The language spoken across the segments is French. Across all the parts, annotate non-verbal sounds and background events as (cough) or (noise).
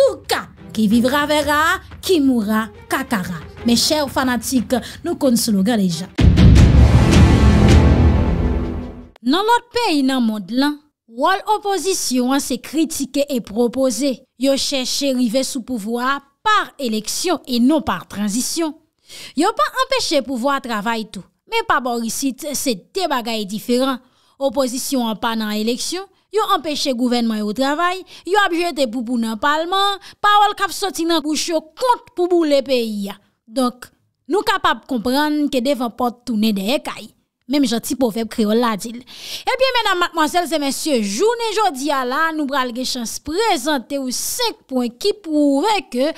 Sourka, ki vivra vera, ki moura, kakara. Me chè ou fanatik nou kon slo ga deja. Nan lot peyi nan mod lan, wòl opozisyon an se kritike e propose. Yo chèche rive sou pouvoa par eleksyon e non par tranzisyon. Yo pa empèche pouvoa travay tou. Me pa borisit, se debaga e diferan. Opozisyon an pa nan eleksyon, Yo empèche gouvenman yo travay, yo abjete poubou nan palman, pa wol kap soti nan boucho kont poubou le peyi ya. Donk nou kapap kompran ke devan pot toune de hekay. Mem jati poufèp kreol la dil. Ebyen eh menan matmansel se mensyo, jounen jodi ya la nou bralge chans prezante ou sekpon ki pouve ke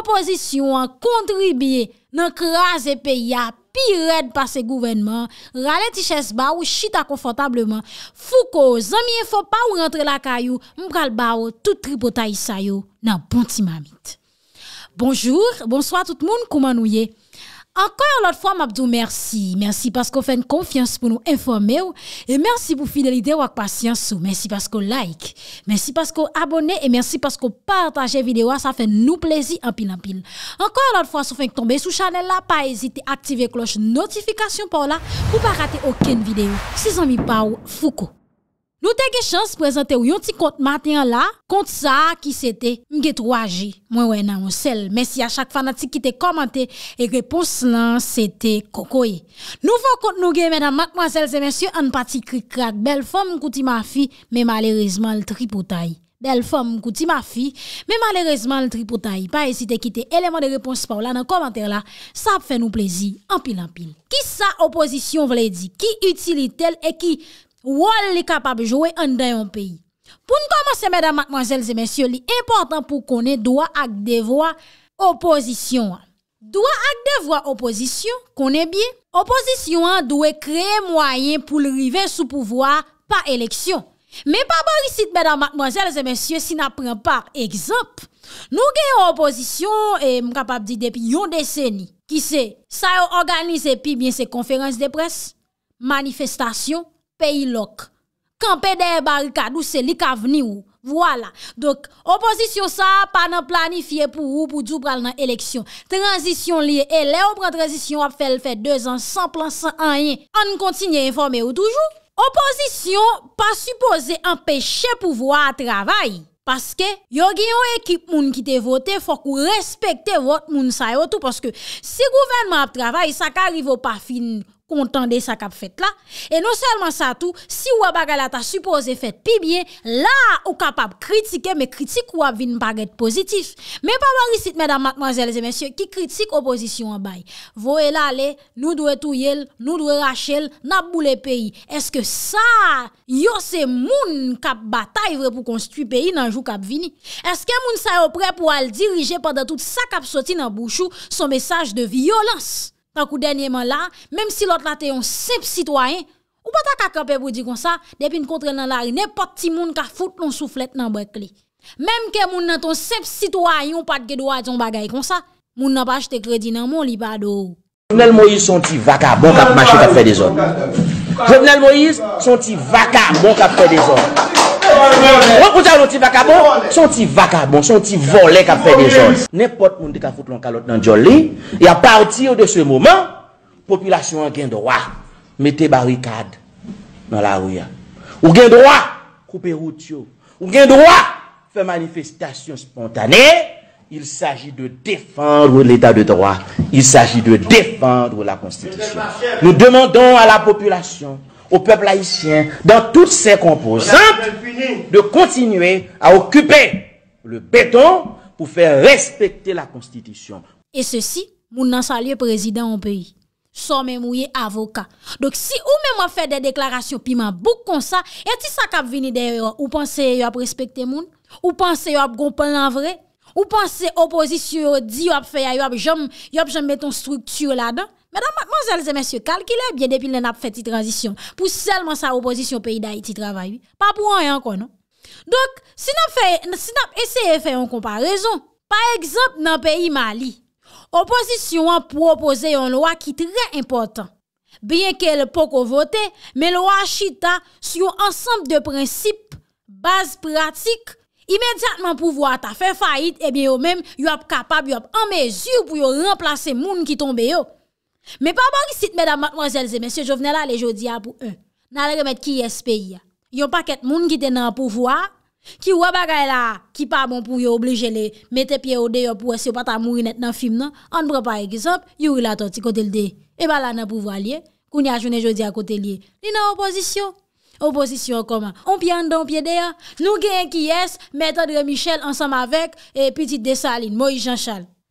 oposisyon an kontribye nan krasi peyi ya. Bi red pa se gouvenman, rale ti ches ba ou chita konfotableman. Fou ko, zamiye fò pa ou rentre la kayou, mpral ba ou, tout tribo ta isayou nan bonti mamit. Bonjour, bonsoi tout moun kouman ou ye. Ankon yon lot fwa, mabdou, mersi. Mersi paskou fèn konfians pou nou informe ou. E mersi pou fide lide ou ak pasyans ou. Mersi paskou like. Mersi paskou abone. E mersi paskou partaje vide ou. A sa fè nou plezi anpil anpil. Ankon yon lot fwa, sou fèn k tombe sou chanel la. Pa ezite aktive kloche notifikasyon pou la. Pou pa rate oken vide ou. Se zan mi pa ou, fouk ou. Nou te ge chans prezante ou yon ti kont maten la, kont sa ki sete mge 3G. Mwen wè nan mwen sel, men si a chak fanatik ki te komante, e repons nan sete kokoye. Nou fon kont nou gen menan, mank mansel se mensyon, an pati krik krak. Bel fom mkouti ma fi, men malerezman l tripo tay. Bel fom mkouti ma fi, men malerezman l tripo tay. Pa esite ki te eleman de repons pa ou la nan komante la, sa ap fè nou plezi, an pil an pil. Ki sa opozisyon vle di, ki utili tel e ki... wòl li kapab jowe an den yon peyi. Poun komanse, mèdam, matmanjèl, zè mèsyò, li important pou konen dwa ak devwa oposisyon an. Dwa ak devwa oposisyon, konen bi, oposisyon an dwe kreye mwayen pou le rive sou pouvoa pa eleksyon. Men pa barisit, mèdam, matmanjèl, zè mèsyò, si nan pren par ekzamp, nou gen yon oposisyon, e, m kapab di depi yon deseni, ki se, sa yo organize pi biye se konferans de pres, manifestasyon, peyi lok. Kampè de barikad ou se lik avni ou. Voilà. Dok, oposisyon sa pa nan planifiye pou ou pou djou pral nan eleksyon. Transisyon liye, e le ou pran transisyon ap fèl fèl 2 an, 100 plan, 100 an yen. An kontinye informe ou toujou. Oposisyon pa supose empèche pou vou a travay. Paske, yo giyon ekip moun ki te vote, fòk ou respekte vote moun sa yo tou. Paske, si gouvenman ap travay, sa ka rivo pa fin... kontande sa kap fet la. E non selman sa tou, si wap bagalata supose fet pi bie, la ou kap ap kritike, me kritik wap vin baget pozitif. Me pa wari sit medan matman zelze mensyo ki kritik opozisyon wabay. Vo e la le, nou dwe tou yel, nou dwe rachel, nap bou le peyi. Eske sa yose moun kap batay vre pou konstitu peyi nan jou kap vini. Eske moun sa yo pre pou al dirije padan tout sa kap soti nan bouchou son mesaj de violans. akou denye man la, mem si lot la teyon sep sitwayen, kou pata kakope bou di kon sa, depin kontre nan la, nepot ti moun ka foute loun souflet nan beklik. Mem ke moun nan ton sep sitwayen ou patke do a diyon bagay kon sa, moun nan pa jte kredi nan moun li pa do. Frenel Moïse, son ti vaka, bon kap mache kape fey de zon. Frenel Moïse, son ti vaka, bon kap fey de zon. Nè pot moun de ka foute lankalot nan djolli E a partir de se mouman Populasyon gen dowa Mete barikad nan la ouya Ou gen dowa Koupe rou tchou Ou gen dowa Fè manifestation spontanè Il s'agit de défendre l'état de droit Il s'agit de défendre la konstitusyon Nou demandon a la populasyon au pebl haïtien, dans toutes ses composantes, de continuer à occuper le béton pour faire respecter la constitution. Et ceci, moun nan saliè président au pays, son mè mouye avoka. Donc si ou mè mò fè des déklarasyon pi mè bouk kon sa, eti sa kap vini dè yon, ou panse yon ap respecte moun, ou panse yon ap goupan nan vre, ou panse yon ap goupan nan vre, ou panse yon ap goupan nan vre, ou panse yon ap goupan nan vre, ou panse yon ap goupan nan vre, ou panse yon ap goupan nan vre, ou panse yon ap goupan nan vre, Madame, mademoiselles et messieurs, calculez bien depuis l'on a fait cette transition pour seulement sa opposition au pays d'Haïti Travail, pas pour rien encore, non? Donc, si l'on a essayé de faire une comparaison, par exemple, dans le pays Mali, opposition a proposé un loi qui est très important. Bien qu'elle ne peut pas voter, mais loi Chita, sur ensemble de principes, bases pratiques, immédiatement pouvoir faire faillite, et eh bien, on a même, on a capable, on a en mesure pour remplacer le monde qui tombe, non? Mè pa ban ki sit mèdam matmozèl zè mèsyò, jò vènè la lè jò diya pou un. Nan lè remèd ki yè spè yè. Yon pa ket moun ki ten nan pouvwa, ki wè bagay la, ki pa bon pou yon oblijè lè, mè te piè ou de yon pou wè si yon pata moun yon et nan film nan, an bre pa ekizop, yon wè la ton ti kote l'dè. E ba la nan pouvwa lè, koun yon a jounen jò diya kote lè. Li nan oposisyon? Oposisyon koman? On piè an don, piè de yon. Nou gen ki yè s, mè tèdre Michel ansam avèk, e piti de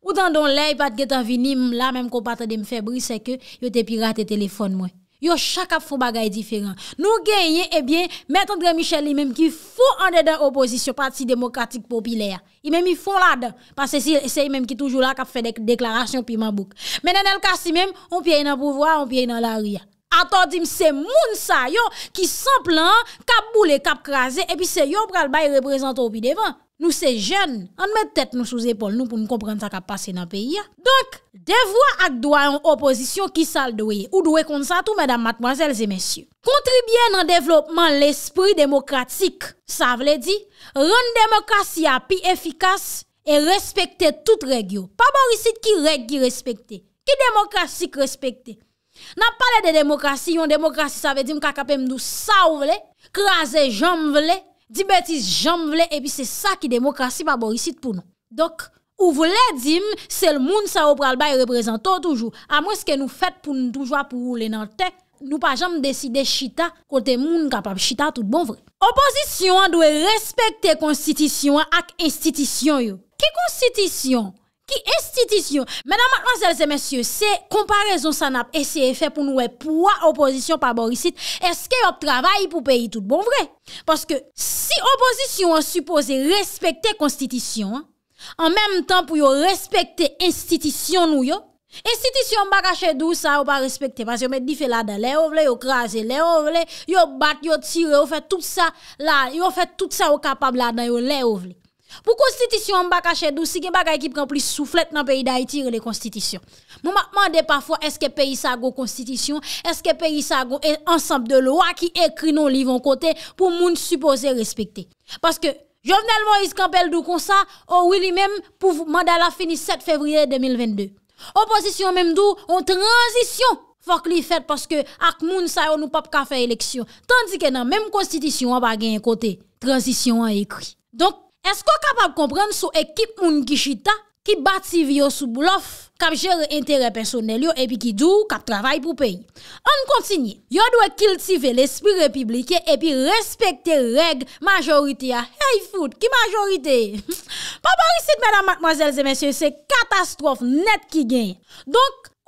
Poutan don lèy pat get an vinim la menm kon pat adem febri se ke yo te pirate telefon mwen. Yo chak ap foun bagay diferan. Nou genye ebyen eh met Andre Michel li menm ki foun an dedan opozisyon pati demokratik popilya. I menm i foun la den. Pas se si menm ki toujou la kap fè deklarasyon pi mabouk. Menen el kasi menm, on piye nan pouvoa, on piye nan la riyan. Ata di mse moun sa yo ki san plan, kap boule, kap kaze, epi se yo pral baye reprezento ou pi devan. Nou se jen, an mè tèt nou sou zépol nou pou nou kompren ta kap pase nan peyi ya. Donk, devwa ak doyan opozisyon ki sal doye, ou doye kon sa tou, mèdam, matmwazèl, zè mèsyou. Kontribyen nan devlopman l'esprit demokratik, sa vle di, ron demokrasi api efikas, e respekte tout reg yo. Pa borisit ki reg ki respekte, ki demokrasik respekte, Nan pale de demokrasi, yon demokrasi sa ve dim kak apemdou sa ou vle, krasè jom vle, di betis jom vle, epi se sa ki demokrasi pa borisit pou nou. Dok, ou vle dim, sel moun sa ou pral baye reprezento toujou, amwen se ke nou fet pou nou toujwa pou ou le nan te, nou pa jom deside chita kote moun kapap chita tout bon vre. Oposisyon dwe respekte konstitisyon ak institisyon yo. Ki konstitisyon? Ki institisyon, mèdame, ansel, zè, mèsyon, se komparezon sa nap e se e fe pou nou e pou a oposisyon pa borisit, eske yo travay pou peyi tout bon vre? Paske si oposisyon an supose respekte konstitisyon, an mèm tan pou yo respekte institisyon nou yo, institisyon mba kache dou sa ou pa respekte, pas yo met di fe la dan le ovle, yo kraje le ovle, yo bat, yo tire, yo fè tout sa la, yo fè tout sa ou kapab la dan yo le ovle. pou konstitisyon an baka chèdou si gen baka ekip kan plis souflet nan peyi da itire le konstitisyon mou mak mande pafwa eske peyi sa go konstitisyon eske peyi sa go ansap e- de loa ki ekri nou li von kote pou moun supose respekte paske jovenel moun iskampel dou konsa ou wili men pou mandala fini 7 fevrier 2022 oposisyon menm dou on transisyon fok li fèt paske ak moun sa yo nou pap ka fè eleksyon tandike nan menm konstitisyon an bagen yon kote transisyon an ekri donk Esko kapab kompren sou ekip moun ki chita ki bati vyo sou boulof kap jere interè personel yo epi ki djou kap travay pou peyn. An kontinye, yo dwe kiltive l'espri republikye epi respekte reg majorite a hay food. Ki majorite e? (laughs) Paparizit, mèdam, mwazèlzè, mèsyè, se katastrof net ki gen.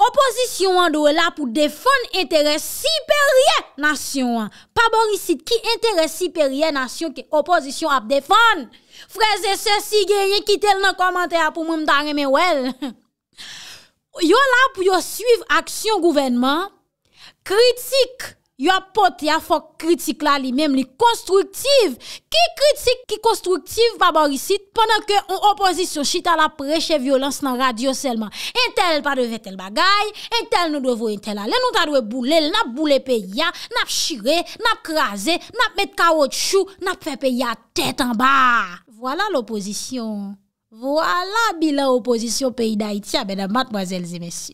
Oposisyon an do e la pou defon enteres siperye nasyon an. Pa borisit ki enteres siperye nasyon ki oposisyon ap defon. Freze se si genye ki tel nan komante apou moun mdare me wel. (laughs) Yo la pou yo suiv aksyon gouvenman kritik Yo apote ya fok kritik la li menm li konstruktiv. Ki kritik ki konstruktiv pa morisit pwennan ke yon opozisyon chita la preche violans nan radio selman. Entel pa deve tel bagay, entel nou dwe vwe entel ale, nou ta dwe boule, nap boule pe ya, nap shire, nap kreaze, nap met karot chou, nap fe pe ya tet an ba. Vwala l'opozisyon. Vwala bi l'opozisyon peyi da iti a beda matmwazel zi mesi.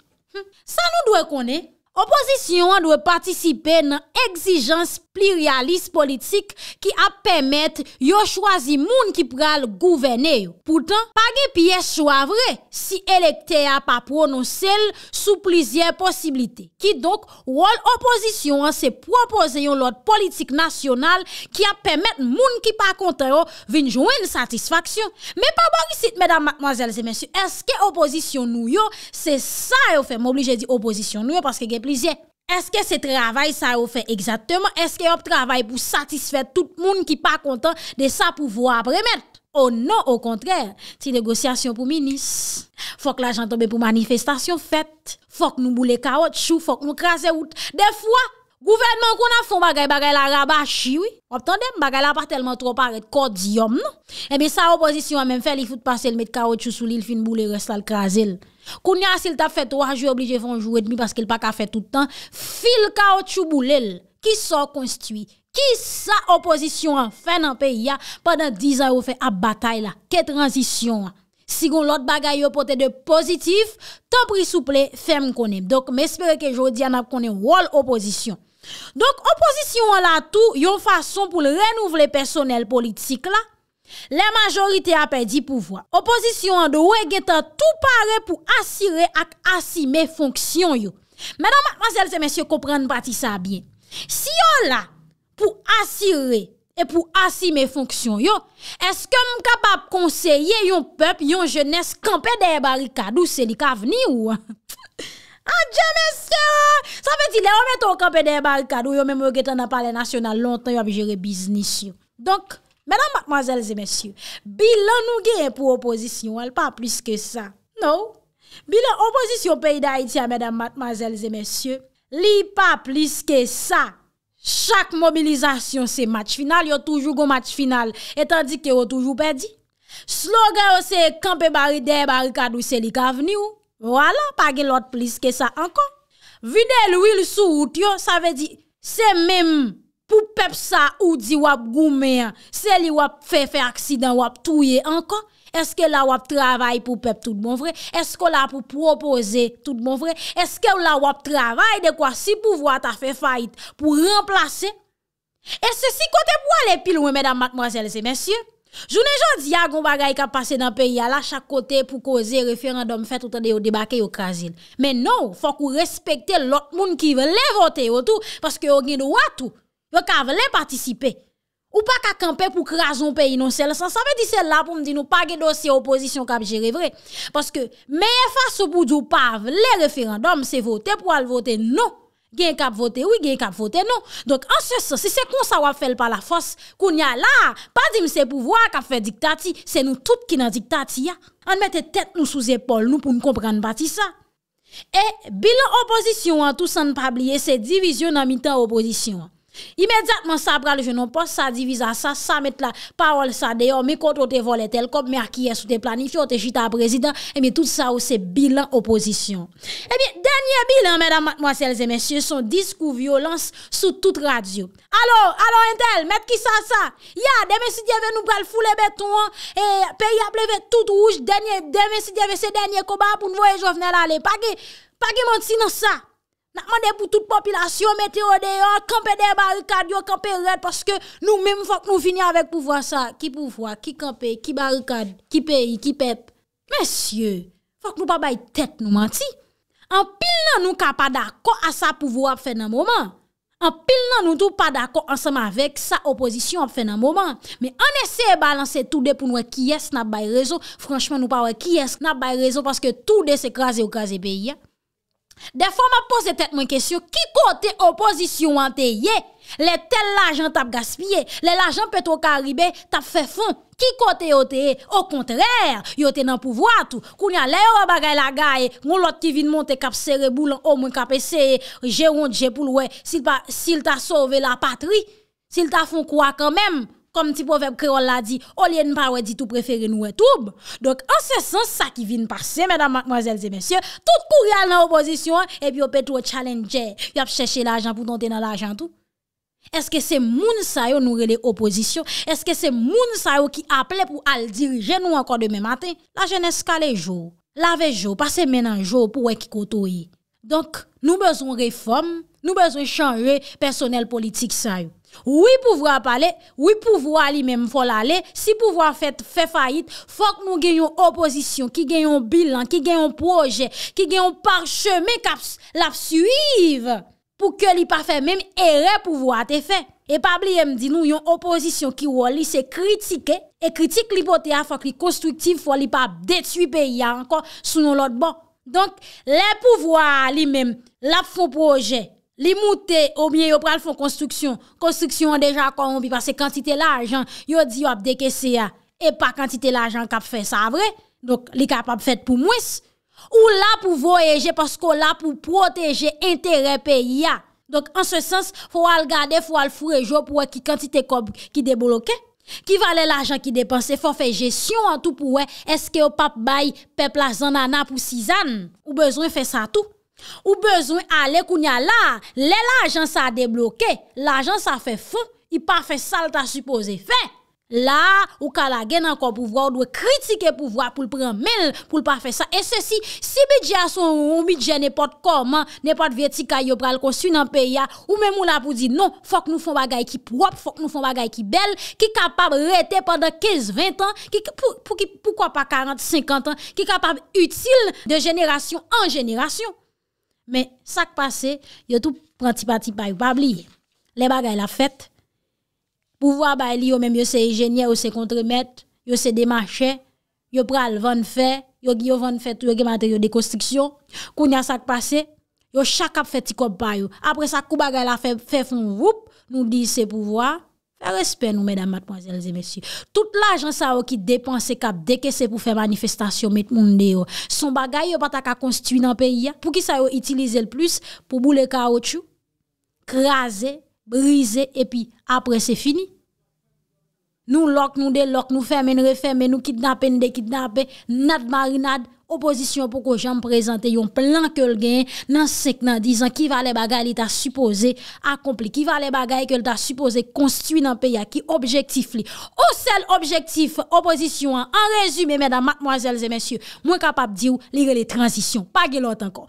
Sa hm? nou dwe konen? Oposisyon an lwè patisipe nan egzijans peyote. pli realist politik ki ap pemet yo chwazi moun ki pral gouvene yo. Poutan, pa ge piye chwa vre, si elekte a pa prononsel sou plizye posibilite. Ki donk, wòl opozisyon an se propose yon lot politik nasyonal ki ap pemet moun ki pa kontre yo vinjouen satisfaksyon. Me pa borisit, mèdam, mwazèl, zè mèsyon, eske opozisyon nou yo, se sa yo fèm oblije di opozisyon nou yo paske ge plizye. Eske se travay sa ou fe exactement, eske yop travay pou satisfet tout moun ki pa kontan de sa pouvo apremet? Ou non, ou kontrer, ti negosyasyon pou minis, fok la jan tombe pou manifestasyon fet, fok nou boule kaotchou, fok nou kraserout. De fwa, gouvenman kon a fon bagay bagay la raba a chiwi, optan dem, bagay la pa telman tro pa ret kod ziyom, non? ebe sa opozisyon a men fe li foute pase l met kaotchou sou li, fin boule restal krasel. Kouni asil ta fè 3, jou oblije fè 1,5 parce ki l pa ka fè tout an, fil ka ou tchou bou lèl, ki sa konstuit, ki sa oposisyon an fè nan peyi an, padan 10 an ou fè ap batay la, ke transisyon an, sigon lot bagay yo pote de pozitif, tan prisouple, fèm konen. Dok mè espere ke jodi an ap konen wòl oposisyon. Dok oposisyon an la tou, yon fason pou l renouvle personel politik la, Le majorite apè di pouvoi, oposisyon an do ou e getan tout pare pou asire ak asime fonksyon yo. Menan, masel se mensyo, komprenn pati sa bien. Si yo la pou asire e pou asime fonksyon yo, eske m m'm kapap konseye yon pep yon jenes kampè de barikadou seli ka veni ou? Adjè mensyo! Sa fè ti le ou meton kampè de barikadou yo mèm ou e getan na pale nasyon nan lontan yo api jere biznis yo. Donk? Mèdam matmazèl zè mèsyè, bi lan nou gen yon pou opozisyon, al pa plis ke sa. Nou, bi lan opozisyon pe yon da iti ya mèdam matmazèl zè mèsyè, li pa plis ke sa. Chak mobilizasyon se match final, yo toujou gon match final, etan di ke yo toujou pedi. Sloge yo se kampe bari deb, bari kadou se li ka veni ou. Wala, pa gen lot plis ke sa ankon. Vide l'ouil sou out yo, sa ve di, se menm. Pou pep sa ou di wap goumeyan, se li wap fe fe aksidan wap touye ankon, eske la wap travay pou pep tout bon vre, eske la pou propose tout bon vre, eske la wap travay de kwa si pou vwa ta fe fayt pou remplase, eske si kote pou wale pil wè mèdam makmwazèle se mèsyè, jounè jò di ya goun bagay ka pase nan peyi ala chak kote pou koze referandom fet ou tande yo debake yo krasil, men nou fò kou respekte lòt moun ki vele vote yo tou, paske yo gine wato, Ve ka vle patisipe ou pa ka kampe pou krason pe yon sel. San sa ve di sel la pou mdi nou pa ge dosye oposisyon kap jere vre. Paske meye fase pou djou pa vle referandom se vote pou al vote nou. Gen kap vote ou gen kap vote nou. Donk ansese se se kon sa wap fel pa la fos koun ya la. Pa di mse pou vwa kap fe diktati se nou tout ki nan diktati ya. An mette tet nou sou zepol nou pou nou komprende pati sa. E bilon oposisyon an tou san pa blye se divisyon nan mitan oposisyon an. Imediatman sa pral jenon pos sa divisa sa sa met la parol sa deyon me kontro te voletel Kop me akye sou te planifyo te jita prezident e mi tout sa ou se bilan oposisyon E mi denye bilan mèdam mwasele zemesye son disku violans sou tout radio Alo, alo entel met ki sa sa Ya deme si jeve nou pral foule beton an peyi apleve tout ouj denye Deme si jeve se denye koban pou nou voye jovnel ale Pake, pake mwant sinan sa nan mande pou tout popilasyon, meteo deyon, kampe de barikad, yo kampe red, paske nou mèm fòk nou vini avèk pou vwa sa, ki pou vwa, ki kampe, ki barikad, ki peyi, ki pep. Mè sye, fòk nou pa bay tèt nou manti. An pil nan nou ka pa dakò a sa pouvwa ap fè nan mouman. An pil nan nou tou pa dakò ansèm avèk sa opozisyon ap fè nan mouman. Mè an ese e balanse tout de pou nou wè e ki yes na bay rezo, franchman nou pa wè ki yes na bay rezo, paske tout de se kraze ou kraze peyi ya. Defon ma pose tet mwen kesyon, ki kote opozisyon an te ye, le tel lajan tap gaspye, le lajan peto karibe tap fe fon, ki kote yo te ye, o kontrèr, yo te nan pouvoatou, kounya le yo bagay la gaye, moun loti vin moun te kap sereboulan, o moun kap eseye, jeron dje pou lwe, sil ta sove la patri, sil ta fon kwa kanmem. kom ti poveb kreol la di, olye npa wè di tou preferi nou wè toub. Donk ansesan sa ki vin pase, mèdam, mwazèl, zè mèsyè, tout kou rial nan oposisyon, epi wè pet wè challenger, wè ap chèche l'ajan pou tonte nan l'ajan tou. Eske se moun sayo nou wè le oposisyon? Eske se moun sayo ki aple pou al dirije nou ankon demè matè? La jènes kalè jou, lave jou, pase menan jou pou wè ki koto yi. Donk nou bezon reform, nou bezon chanre personel politik sayo. Ou yi pouvwa pale, ou yi pouvwa li menm fol ale, si pouvwa fet fe fayit, fok nou gen yon opozisyon ki gen yon bilan, ki gen yon proje, ki gen yon par cheme kap lap suyiv pou ke li pa fe menm ere pouvwa te fe. E pabli yem di nou yon opozisyon ki wali se kritike, e kritike li pote a ah, fok li konstruktive fok li pa detui pe ya ankon ah, sou nou lot bon. Donk, le pouvwa li menm lap fon proje. Li moutè ou mien yo pral foun konstruksyon, konstruksyon an dejan kon ou bi vase kantite la ajan, yo di wap deke se a, e pa kantite la ajan kap fè sa vre, donk li kap ap fèt pou mwis, ou la pou voyeje, pasko la pou proteje entere pe ya. Donk an se sens, fò al gade, fò al fure jo pou wè ki kantite kob ki deboloke, ki vale la ajan ki depanse, fò fè jesyon an tou pou wè, eske yo pap bay pe plazan an ap ou si zan, ou bezre fè sa tou. Ou bezwen ale koun ya la, le la ajan sa debloke, la ajan sa fe fè, i pa fè salta supose fè. La, ou ka la gen an kon pouvra, ou dwe kritike pouvra pou l'premen, pou l'pa fè sa. E se si, si bidja sou ou bidja nepot koman, nepot vetika yo pral kon su nan peya, ou men mou la pou di, non, fok nou fon bagay ki prop, fok nou fon bagay ki bel, ki kapab rete pandan 15-20 an, poukwa pa 40-50 an, ki kapab util de jeneration an jeneration. Men sak pase, yo tou pranti pati payou. Bab li, le bagay la fet. Pouvoi bay li yo menm yo se ejenye ou se kontremet, yo se demache, yo pral van fe, yo gi yo van fet ou yo ge mater yo dekostriksyon. Koun ya sak pase, yo chakap feti kop payou. Apre sa kou bagay la fe, fe fon voup, nou di se pouvoi, Fè respè nou, mèdam matpon zèl zèmèsy. Tout l'ajan sa yo oh, ki depanse kap deke se pou fè manifestasyon met moun deyo. Oh. Son bagay yo oh, pata ka konstituy nan peyi ya. Pou ki sa yo itilize l plus pou bou le kao chou. Krasè, brise, epi apre se fini. Nou lok, nou delok, nou fermè, nou refermè, nou kitnapè, nou dekitnapè, nad marinad, Oposisyon pou ko jan prezante yon plan ke l gen nan seknan Dizan ki vale bagay li ta supose akompli Ki vale bagay ke li ta supose konstiwi nan peyak Ki objektif li O sel objektif oposisyon an An rezume mena matmoazel zemensye Mwen kapap di ou li re le transisyon Pa gelot ankon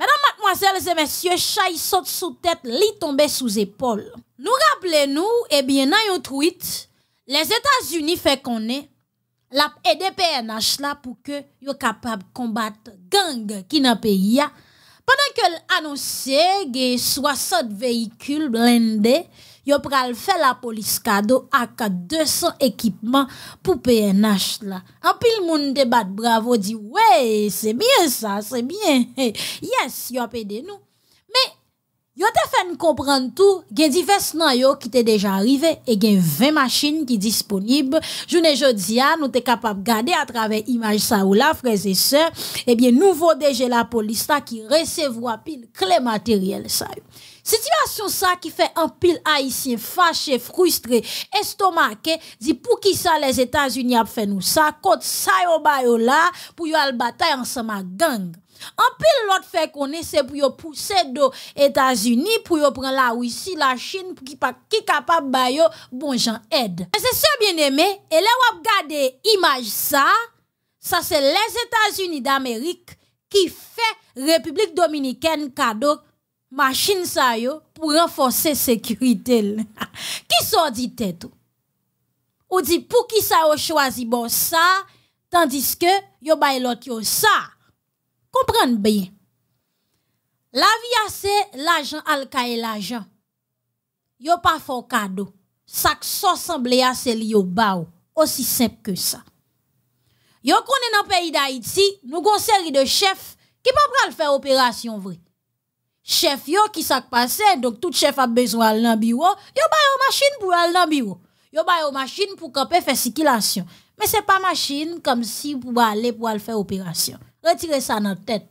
Mena matmoazel zemensye Chay sot sou tet li tombe sou zepol Nou rapple nou ebyen eh nan yon tweet Les Etats-Unis fe konen la aidé PNH là pour que yo capable combattre gang qui dans pays pendant que annonçait que 60 véhicules blindés yo pral faire la police cadeau ak 200 équipements pour PNH là. En pile monde débat bravo dit ouais, c'est bien ça, c'est bien. (laughs) Yes, yo a aidé nous. Yo te fait comprendre tout, gen divers nan yo qui t'est déjà arrivé et gen 20 machines qui disponibles. je jodi nous t'es capable garder à travers image ça ou là frères et sœurs, eh bien nouveau déjà la police là qui recevra pile clé matériel ça. Situation ça qui fait un pile haïtien fâché, frustré, estomacé. dit pour qui ça les États-Unis a fait nous ça, quand ça yo ba yo là pour yo al bataille ensemble gang. En pile l'autre fait qu'on c'est pour yo pousser les États-Unis pour prendre la Russie, la Chine pour qui pas qui capable ba bon gens aide. Mais c'est ça bien-aimé, et là on regarder image ça, ça c'est les États-Unis d'Amérique qui fait République dominicaine cadeau machine ça yo pour renforcer sécurité. (laughs) qui s'en dit tout? Ou dit pour qui ça a choisi bon ça tandis que yo bay l'autre yo ça. Comprenez bien. La vie, c'est l'argent, alka et n'y Yo pas fort cadeau. Ça que semble à c'est lié au Aussi simple que ça. Yo est dans le pays d'Haïti, nous avons une série de chefs qui pas faire opération vrai. Chef yo qui s'est passé, donc tout chef a besoin d'un bureau, yo ba une machine pour aller dans bureau. Yo ba machine pour camper faire circulation. Mais ce n'est pas machine comme si pour aller pour faire opération retirer ça dans la tête.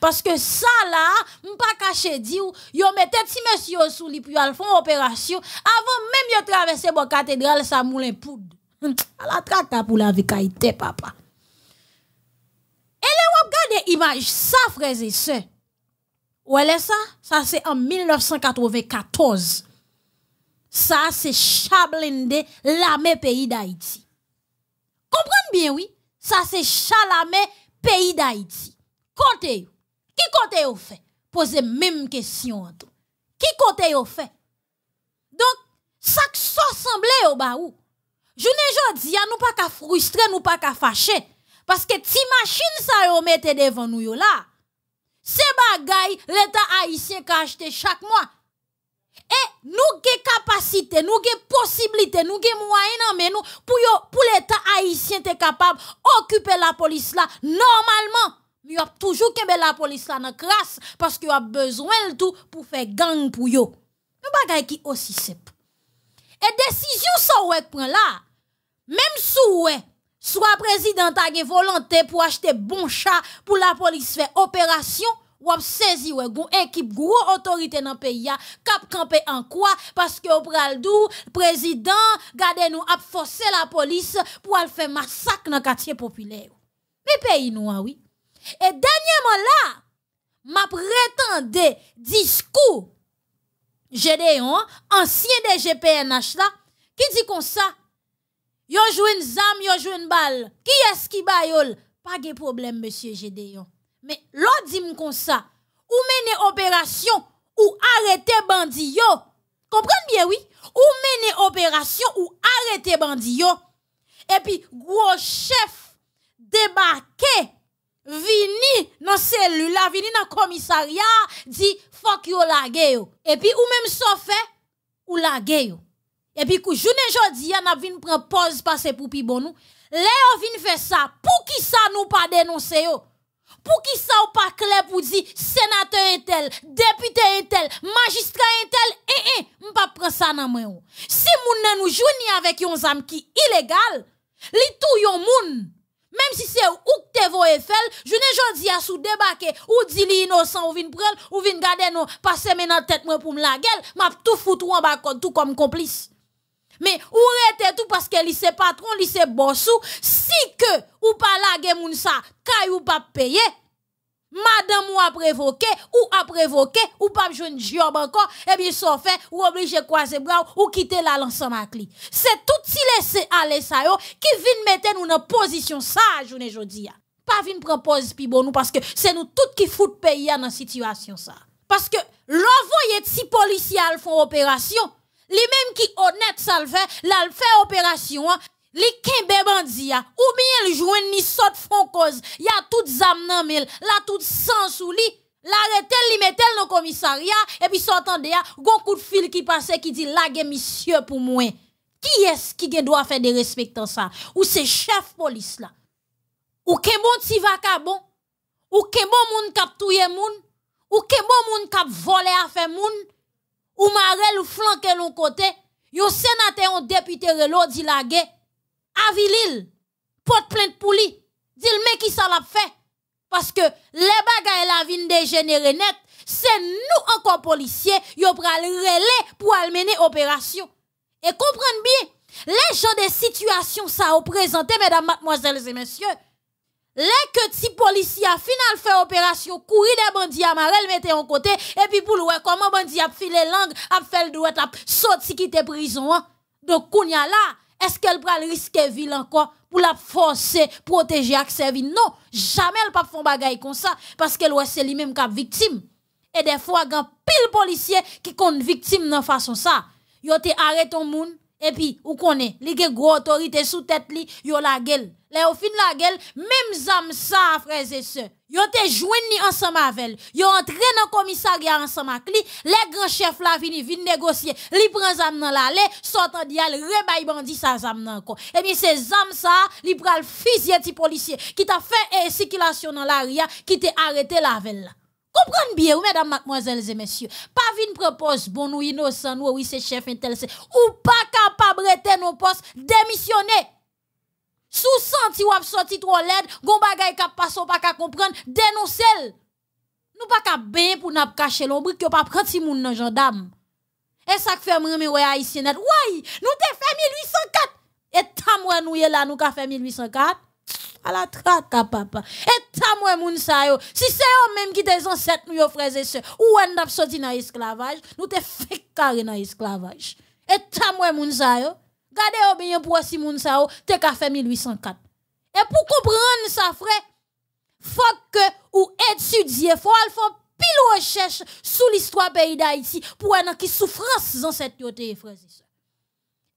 Parce que ça là, m'pas pas caché dire, yo mette petit monsieur sous lui pour al font opération avant même de traverser la cathédrale ça moulin poudre. À la traque pour la vie papa. Et les wap gade image ça frères et sœurs. Ou elle est ça? Ça c'est en 1994. Ça c'est chablende l'armée pays d'Haïti. Comprenez bien oui, ça c'est chalamé pays d'Haïti. Comptez, qui comptez au fait? Posez même question Qui comptez au fait? Donc, ça qui ça au bas où? Je ne dis nous pas qu'à frustrer, nous pas qu'à fâcher. Parce que si machine ça yo mette devant nous là. C'est bagay l'État haïtien qui achète chaque mois. Et eh, nous avons des capacités, nous avons des possibilités, nous avons des moyens pour, que l'État haïtien soit capable d'occuper la police là normalement. Mais il y a toujours la police là dans la classe parce qu'il y a besoin de tout pour faire gang pour yo. Nous bagay qui aussi simple. Et décision que vous prenez là. Même si le soit président a volonté pour acheter bon chat pour la police faire opération, ap saisi ouais équipe gros autorité dans pays ya cap camper en quoi parce que ou pral dou président gardez nous a forcer la police pour al faire massacre dans quartier populaire mais pays nous oui et dernièrement là m'a prétendé discours Gédéon ancien GPNH là qui dit comme ça Yo joué une zam, yo joué une balle. Qui est-ce qui baille? Pas de problème, monsieur Gédéon. Mais l'autre comme ça, ou mener opération ou arrêter bandit yo. Comprenez bien oui, ou mener opération ou arrêter bandit yo. Et puis gros chef débarqué vini dans cellule là, vini dans commissariat, dit fuck yo lage yo. Et puis ou même so fait ou lage yo. Et puis kou journée jodi a n'a vinn prendre pause passer pour pi bon nous. Léo vinn fait ça, pour qui ça nous pas dénoncer yo? Pour qui ça ou pas clair pour dire sénateur est tel, député est tel, magistrat est tel, eh, eh, pas prendre ça dans main Si moun nous jouni avec yon zam qui illégal, li tout yon moun, même si c'est ou que te voye je ne jodi à sou que ou di li innocent ou vin prendre ou vin garder passe passer maintenant tête pour me la gueule, m'a tout foutre en bas tout comme complice. Mais ou rete tout parce que les patron, li bossou, si que ou pas moun sa, ou pas payer, madame ou a prévoqué, ou a prévoqué, ou pas jeune job encore, et eh bien, ça fait, ou obligé croiser bras, ou quitter la l'ensemble à C'est tout si laisser aller ça yo, qui vient mettre nous dans position ça, journée Pas vin prendre pause nous, parce que c'est nous tous qui fout pays dans situation ça. Parce que l'envoyé si policiers font opération, Li même qui honnête ça le fait, là le fait opération, li kembe bandi ou bien le joint ni sot fon cause, y a tout zam nan mil, la tout sans sous li, l'arrêter li metel dans commissariat et puis s'entende ya, hein, gon coup de fil qui passe qui dit la monsieur pour moi. Qui est-ce qui doit faire des respectants ça Ou c'est chef police là Ou ke bon ti bon, Ou ke bon moun kap touye moun Ou ke bon moun kap vole à fait moun ou marel flanke l'on côté, yon sénateur, yon député relo la avilil, porte plainte pou lui, dil mais qui ça l'a fait? Parce que les bagages la vin dégénéré net, c'est nous encore policiers, yon pral relais pour mener opération. Et comprenez bien, les gens des situations ça représentait, présenté, mesdames, mademoiselles et messieurs, les que policiers, policiers final fait opération, courir les bandits à marel, mettez en côté, et puis pour le comment bandits a filé langue, a fait le droit, a sorti quitter prison. Donc, Kounia là, est-ce qu'elle prend risque risquer ville encore pour la forcer, protéger accès vie? Non, jamais elle pas faire choses comme ça, parce qu'elle ouais, c'est lui-même qui victime. Et des fois, il y a pile policiers qui compte victime de façon ça. Yo te arrêté les monde, et puis ou connaît li gen gros autorité sous tête li yo la gueule les au fin la gueule même zam ça frères et sœurs yo te ni ensemble avec yo entré dans commissariat ensemble avec li les grands chefs la vini vini négocier li prend zam dans l'allée sortant dial rebay bandi sa zam nan encore et bien ces zam ça li pral fusil ti policier qui t'a fait circulation dans l'arrière qui t'a arrêté la velle Comprenez bien, mesdames, mademoiselles et messieurs. Pas une propose, bon, nous innocent, nous, oui, c'est chef intel, ou pas capable de nos postes, démissionner. Sous senti ou sorti trop l'aide, gon bagay kap pas ou pas ka comprendre, dénoncer. Nous pas ka bien pour nous cacher l'ombre que pas prendre si moun nan gendarme. Et ça fait m'remé ouais haïtien net. Oui, nous te fait 1804. Et tant que nous là nous ka fait 1804 à la traque, hein, papa. Et ta moi, moun sa yo. Si c'est eux même qui des ancêtres, nous, frères et sœurs, ou on a sorti dans l'esclavage, nous te fait carré dans l'esclavage. Et ta moi, moun sa yo. yo bien pour si moun sa yo, te ka fait 1804. Et pour comprendre ça, frère, faut que ou étudier, faut al font pile recherche sur l'histoire pays d'Haïti pour en qui souffrance dans cette yote, frères et sœurs.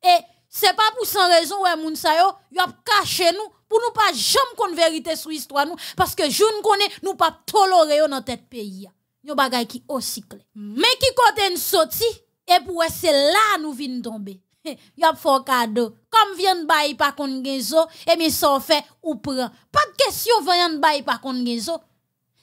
Et c'est pas pour sans raison ouais moun sa yo, y a caché nous pour nous pas jamais qu'on vérité sur histoire nous parce que je ne connais nous pas tolérer dans tête pays. Yon bagay qui aussi clé. Mais qui côté nous sorti et pour c'est là nous vinn tomber. y a fort cadeau. Comme vient bail pas kon genzo et mais ça fait ou prend. Pas de question vient bail pas kon genzo.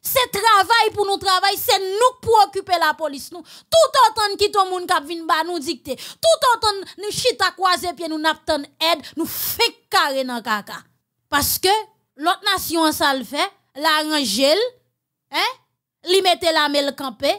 C'est travail pour nous travailler, c'est nous pour occuper la police nous. Tout autant qui tout monde qui vient nous dicter, tout autant nous chita croiser pied nous n'attend aide, nous fait carré dans caca. Parce que l'autre nation ça le fait, hein, la rangel, hein, li mette la mel campé,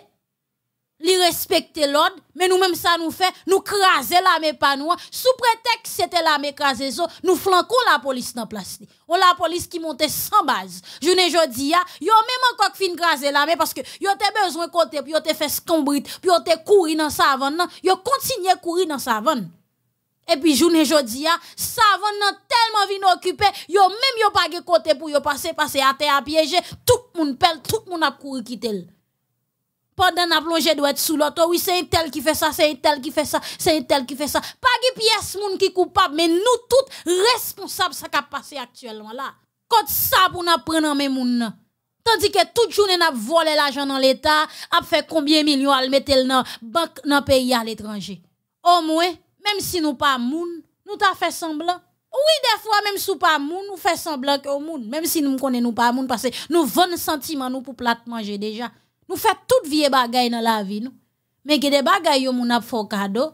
li respecter l'ordre, mais nous-mêmes ça nous fait, nous craser l'armée pas nous. Sous prétexte c'était l'armée crasée, nous flanquons la police dans place. On la police qui montait sans base. Je ne jodi Ils ont même encore fin craser l'armée parce que ont te besoin côté, puis yon te fait scombrite, puis yon te courir dans savane, continué continue courir dans savane. Et puis journée jodia, La tellement vin Ils yon même yon pas côté pour passer passer à terre à piéger, tout le monde tout le monde a couru quitter pendant n'a plongé doit être sous l'autre oui c'est un tel qui fait ça c'est un tel qui fait ça c'est un tel qui fait ça pas de pièce monde qui coupable mais nous tous responsables ça qui a passé actuellement là quand ça pour nous prendre mes moun Tandis que toute journée, n'a volé l'argent dans l'État, a fait combien de millions à mettre dans banque dans pays à l'étranger. Au moins, même si nous pas moun, nous t'a fait semblant. Oui, des fois, même si nous pas moun, nous fait semblant que moun, même si nous connaissons nous pas moun, parce que nous vendons sentiment nous pour plat manger déjà. Nou fè tout vie bagay nan la vi nou. Men gede bagay yo moun ap fokado.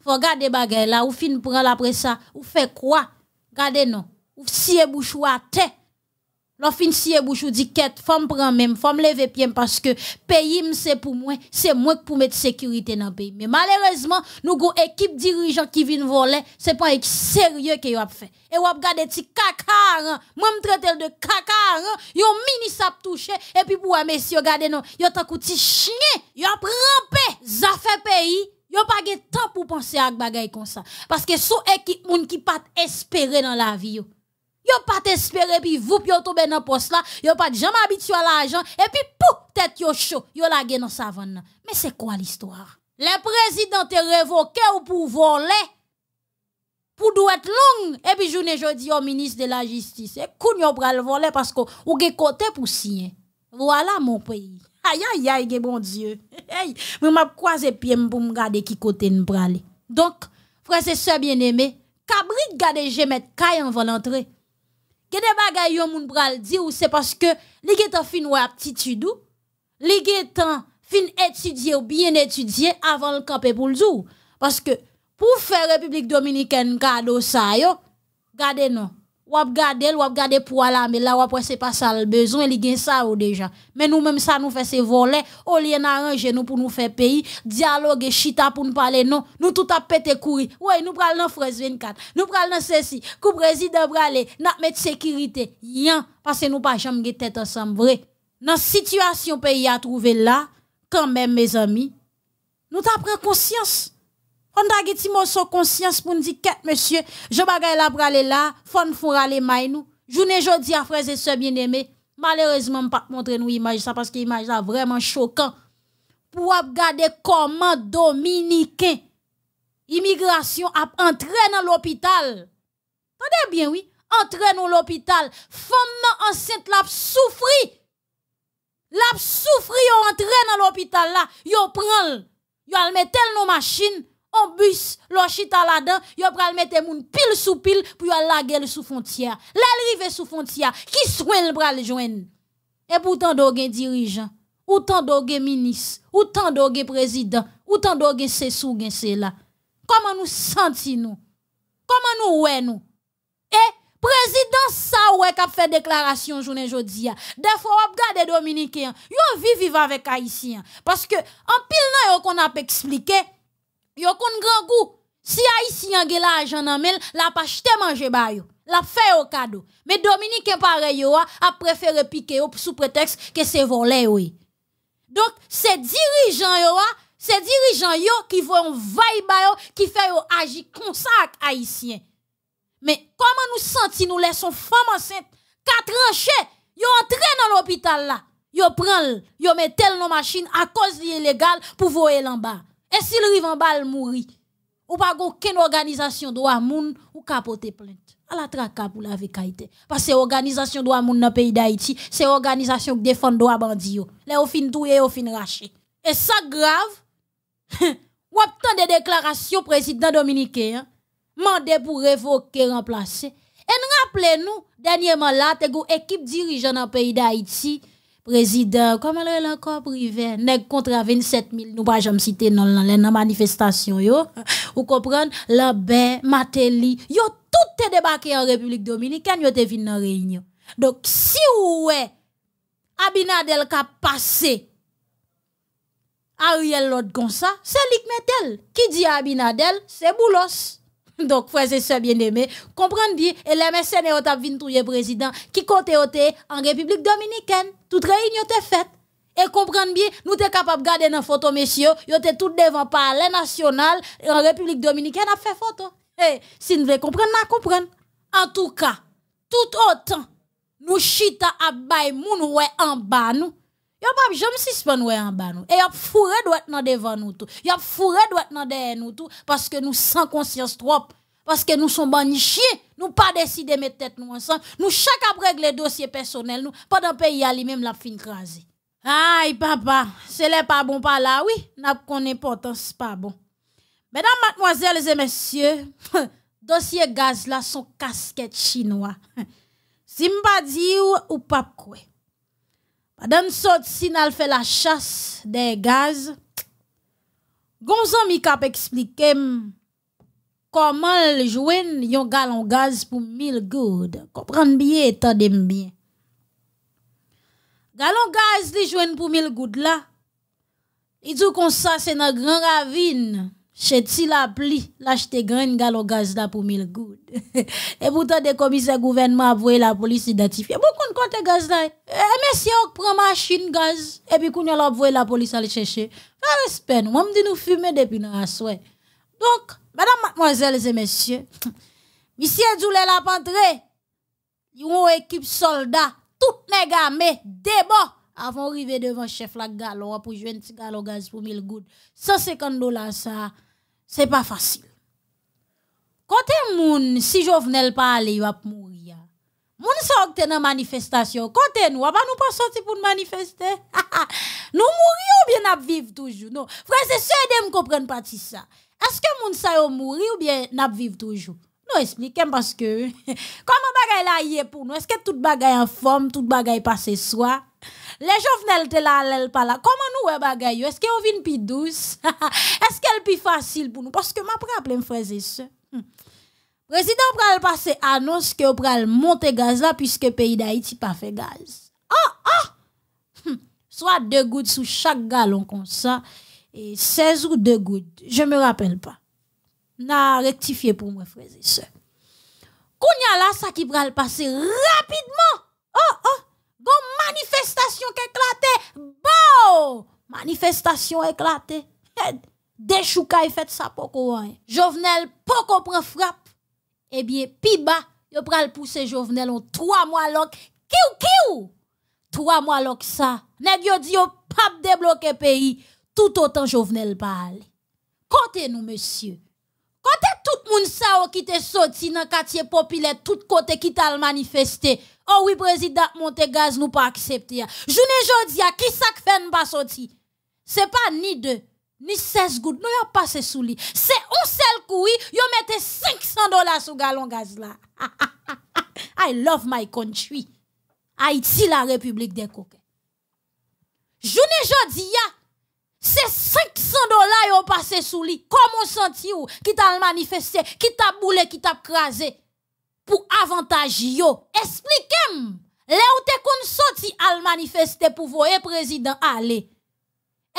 Fokade bagay la ou fin pral apre sa. Ou fè kwa? Gade nou. Ou siye bouchou a tey. L'on finit bouchou dit quête, femme prend même, femme lever pied parce que pays c'est pour moi, c'est moi pour mettre sécurité dans le pays. Mais malheureusement, nous avons équipe dirigeant qui vient voler, c'est pas avec sérieux que a fait. Et vous regarde ti petits hein. moi me traite de kakar, hein. yon mini sap toucher. et puis pour messieurs regardez non, yo tant ti chien, yo rampé, ça fait pays. pas eu le temps pour penser à bagay comme ça parce que sou équipe moun qui pas espérer dans la vie Yo pas t'espérer puis vous puis tomber dans poste là, yo pas jamais habitué à l'argent et puis pou tête yo chaud, yo lagué dans savane. Mais c'est quoi l'histoire Les président te révoqué ou pour voler pour doit être long et puis journée jodi au ministre de la justice et koun yon pral voler parce que ou gen côté pour signer. Voilà mon pays. Aïe aïe aïe bon Dieu. (laughs) Hey, mais m'a croisé pied pour me garder qui côté n'pralé. Donc frères et sœurs bien-aimés, cabrit garder je mettre en vol que bagay yo moun pral di ou c'est parce que getan fin ou aptitude ou, li getan fin étudier ou bien étudier avant le camper pour le Parce que pour faire République Dominicaine cadeau ça yo, gardez nous ou gade, wap gade pour ala, mais là, wap c'est pas ça le besoin, li gen ça ou déjà. Mais nous même ça nous fait se voler, au lieu d'arranger nous pour nous faire payer, dialogue chita pour nous parler non, nous tout a pété courir. Ouais, nous pral dans fraise 24, nous pral dans ceci, coup président bralé, n'a mettre sécurité, yan, parce que nous pas jamais tête ensemble vrai. Dans situation pays a trouvé là, quand même mes amis, nous pris conscience. On a dit morceau conscience pour nous dire monsieur, je bagaille la brale là, fon foura les mailles nous. Journée jodi à frères et sœurs bien-aimés, malheureusement pas montrer nous image ça parce que image là vraiment choquant. Pour regarder comment dominicain immigration a entré dans l'hôpital. Tenez bien oui, entré dans l'hôpital, femme enceinte l'a souffri. L'a souffri, yon entré dans l'hôpital là, yo prend, yo al nos machines on bus, l'Ochita là-dedans, yo pral mettre moun pile sous pile pour yon laguer sous frontière. rive sous frontière, qui soin le pral joindre? Et pourtant doge dirigeant, ou tant doge ministre, ou tant doge président, ou tant doge se sou gen c'est là. Comment nous senti nous? Comment nous ouais nous? Et eh, président ça ouais a fait déclaration journée jodi Des fois on regarde dominicains, yo vivent vivre avec haïtiens parce que en pile nan yon qu'on a expliqué Yo kon grand goût. Si haïtien gen l'argent nan mel, la pa chete manger ba yo. La fait au cadeau. Mais Dominique pareil yo a, a préféré piquer sous prétexte que c'est volé oui. Donc ces dirigeants yo a, ces dirigeants yo qui vont vaille ba yo, qui fait yo agir comme ça avec haïtien. Mais comment nous senti nous laissons femme enceinte quatre tranchées, yo entré dans l'hôpital là. Yo prend, yo mettel nos machines à cause illégal pour voler l'en bas. Et si le en mourit, mourir, ou pas aucune organisation droit moun ou capoter plainte. À la traque pour la vérité. Parce que organisation droit moun dans pays d'Haïti, c'est l'organisation qui défend droit bandi yo. Le ou fin touye, ou fin raché. Et ça grave. (laughs) ou obtend des déclarations président dominicain, mandé pour révoquer remplacer. Et nous nous dernièrement là, une équipe dirigeante dans pays d'Haïti président, comment est encore privé, nèg contre 27 000, nous pas jamais citer dans la manifestation, Vous comprenez? Lambert, Matéli, yo, tout est débarqué en République Dominicaine, yo êtes venu la réunion. Donc, si ou ouais, Abinadel a passé, Ariel l'autre comme ça, c'est l'ik Metel. Qui dit Abinadel? C'est Boulos. (laughs) Donc, frères et sœurs bien-aimés, comprendre bien, et les messieurs ont vint président, qui côté en République Dominicaine, toute réunion était faite. Et comprendre bien, nous sommes capables de garder nos photos, messieurs, ils étaient tout devant palais national, en République Dominicaine, a fait photo. Et eh, si nous voulons comprendre, nous comprenons. En tout cas, tout autant, nous chita à bail en bas nous. Yon si jom pas ouè en bas nous. Et yon foure doit nan devant nous tout. Yop foure doit nan derrière nous tout. Parce que nous sans conscience trop. Parce que nous sommes bannis. chien. Nous pas décidé de mettre tête nous ensemble. Nous chaque après régler dossier personnel nous. Pendant le pays lui même la fin krasé. Aïe papa, ce n'est pas bon pas là, oui. N'a pas importance pas bon. Mesdames, mademoiselles et messieurs, (laughs) dossier gaz là sont casquettes chinois. (laughs) si m'a dit ou, ou pas quoi. Padam sot sin al fe la chas de gaz, gonsan mi kap eksplikem koman jwen yon galon gaz pou mil goud, kopran biye etan dem biye. Galon gaz li jwen pou mil goud la, idou konsa se nan gran ravine, Chez la pli, l'achete grain galon gaz da pour 1000 goud. (laughs) Et pourtant, des commissaires gouvernement envoyé la police identifier. Beaucoup de compte gaz là. Eh, monsieur, on prend machine gaz. Et puis, qu'on a la police aller chercher. Faire respect, nous. On dit nous fumer depuis nous soirée. Donc, madame, mademoiselle et messieurs, (clears throat) monsieur Doule la pantre, une équipe soldat, tout négamé, débord Avant de arriver devant chef la galo pour jouer un petit galo gaz pour 1000 gouttes, 150 dollars ça c'est pas facile. Côté monde si venais pas parler, il va mourir. Moun sorte dans manifestation. quand nous, on va nous pas sortir pour manifester. (laughs) nous mourir ou bien vivre toujours. Non, frère, c'est ceux qui comprennent pas ça. Est-ce que moun sa mourir ou bien nous vivre toujours? Nous expliquons parce que (laughs) comment bagay la pour nous? Est-ce que tout est en forme, tout est passé soi les jovenel te la lèl pa Comment nous ouais, bagay Est-ce qu'elle vient plus douce? (laughs) Est-ce qu'elle plus facile pour nous? Parce que ma prêle, frères et sœurs. Président pral passe annonce que pral monter gaz là puisque pays d'Haïti pas fait gaz. Ah ah! Hmm. Soit deux gouttes sous chaque galon comme ça. Et 16 ou deux gouttes. Je me rappelle pas. N'a rectifié pour moi, frère et y Kounya là, ça qui pral passer rapidement. Oh oh! Bon, manifestation qui éclaté Bon! Manifestation éclatée. Des choukaï fait ça quoi Jovenel poko prend frappe. Eh bien, piba, il yo pral pousser Jovenel en trois mois lok. Kiou kiou! Trois mois lok ça. Nèg yo di yo pap débloquer pays. Tout autant Jovenel parle. Comptez nous, monsieur. Comptez tout le monde qui te sorti dans quartier populaire, tout côté qui t'a manifesté. Oh oui, président, monte gaz, nous pas accepté. Journée jodia, qui ça que fait pas sorti? C'est pas ni deux, ni 16 gouttes, nous y'a passé sous lit. C'est un seul coup, yon mette 500 dollars sous galon gaz là. (laughs) I love my country. Haïti, la République des coquets. Journée jodia, c'est 500 dollars ont passé sous lit. Comment senti ou? Qui t'a manifesté, qui t'a boulé, qui t'a crasé? pour avantage yo. Expliquez-moi. Là où sorti à manifester pour voter président aller.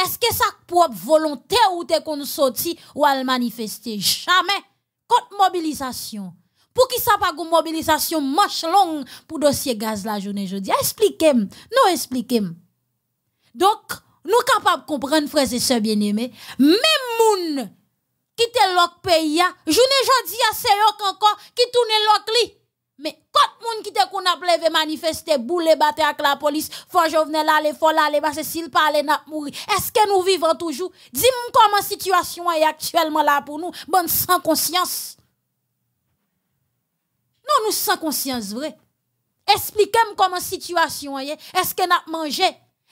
Est-ce que ça propre volonté ou te qu'on sorti ou à manifester? Jamais. Contre mobilisation. Pour qui ça pas mobilisation moche long pour dossier gaz la journée jeudi? Expliquez-moi. Non, expliquez-moi. Donc, nous capables de comprendre, frères et sœurs bien-aimés, même moun quitter l'autre pays. Hein. Journée jodi a c'est encore qui tourne l'autre li. Mais quand moun qui te qu'on a levé manifester boule battre avec la police, faut Jovenel là faut aller parce que s'il parle n'a mourir. Est-ce que nous vivons toujours Dis-moi comment situation est actuellement là pour nous, bonne sans conscience. Non, nous sans conscience vrai. Expliquez-moi comment situation est. Est-ce que n'a mangé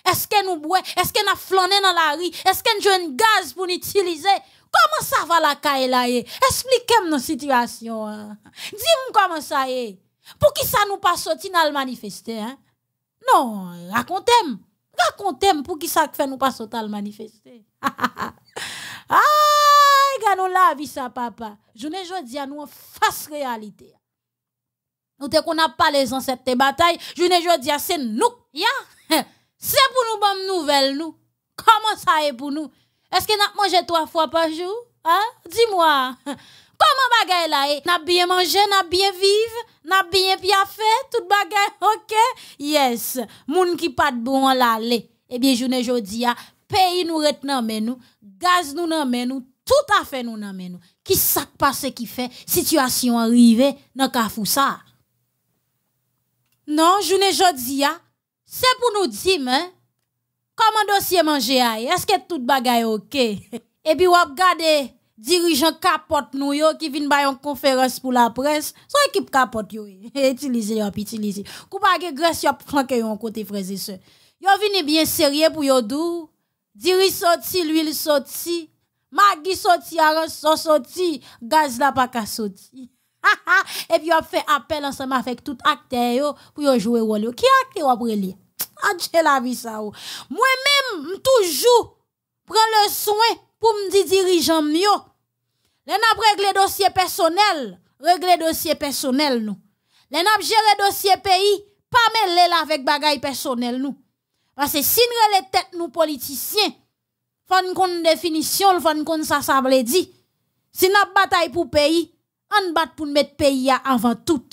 Est-ce que nous boit Est-ce que n'a flané dans la rue Est-ce que nous gaz pour nous utiliser Comment ça va la caille explique eh? Expliquez-moi nos situation. Hein. Dis-moi comment ça est. Eh? Pour qui ça nous pas sorti dans le manifester hein? Non, racontez-moi. Racontez-moi pour qui ça fait nous pas sortir dans le manifester. ah, (laughs) gano la vie ça papa. Je ne jodi à nous en face réalité. Nous te qu'on a pas les ancêtres bataille, je ne jodi à c'est nous. (laughs) c'est pour nous bonnes nouvelles. nous. Comment ça est pour nous est-ce que n'a mangé trois fois par jour? Hein? Dis-moi. (laughs) Comment bagay là eh, N'a bien mangé, n'a bien vivre, n'a bien bien fait, tout bagay, (laughs) ok? Yes. Moun qui pas de bon la Eh bien, journée jodi a, pays nous retenant mais nous, gaz nous nan nous, tout à fait nous nan men nous. Qui pas passe qui fait, situation arrivée dans kafou ça? Non, journée jodi a, c'est pour nous dire, hein? Koman dosye manje ay? Eske tout bagay oke? Ebi wap gade dirijan kapot nou yo ki vin bayon konferans pou la prens. So ekip kapot yoy. Etilize eh, (laughs) yop, etilize. Kou bagay gres yop, flanke yon kote freze se. Yon vini byen serye pou yon dou. Dirij soti, lwil soti. Magi soti, aran son soti. Gaz la paka soti. Ha ha! Ebi wap fe apel ansama fek tout akte yo pou yon jowe wole yo. Ki akte wap relye? la vie Moi même, toujours, prends le soin pour me dire dirigeant mieux. N'a régler dossier personnel, régler dossier personnel nous. N'a dossier pays, pas mêler avec bagaille personnel nous. Parce que si nous les têtes nous politiciens, faut une définition, faut qu'on ça ça Si bataille pour pays, on bat pour mettre pays avant tout.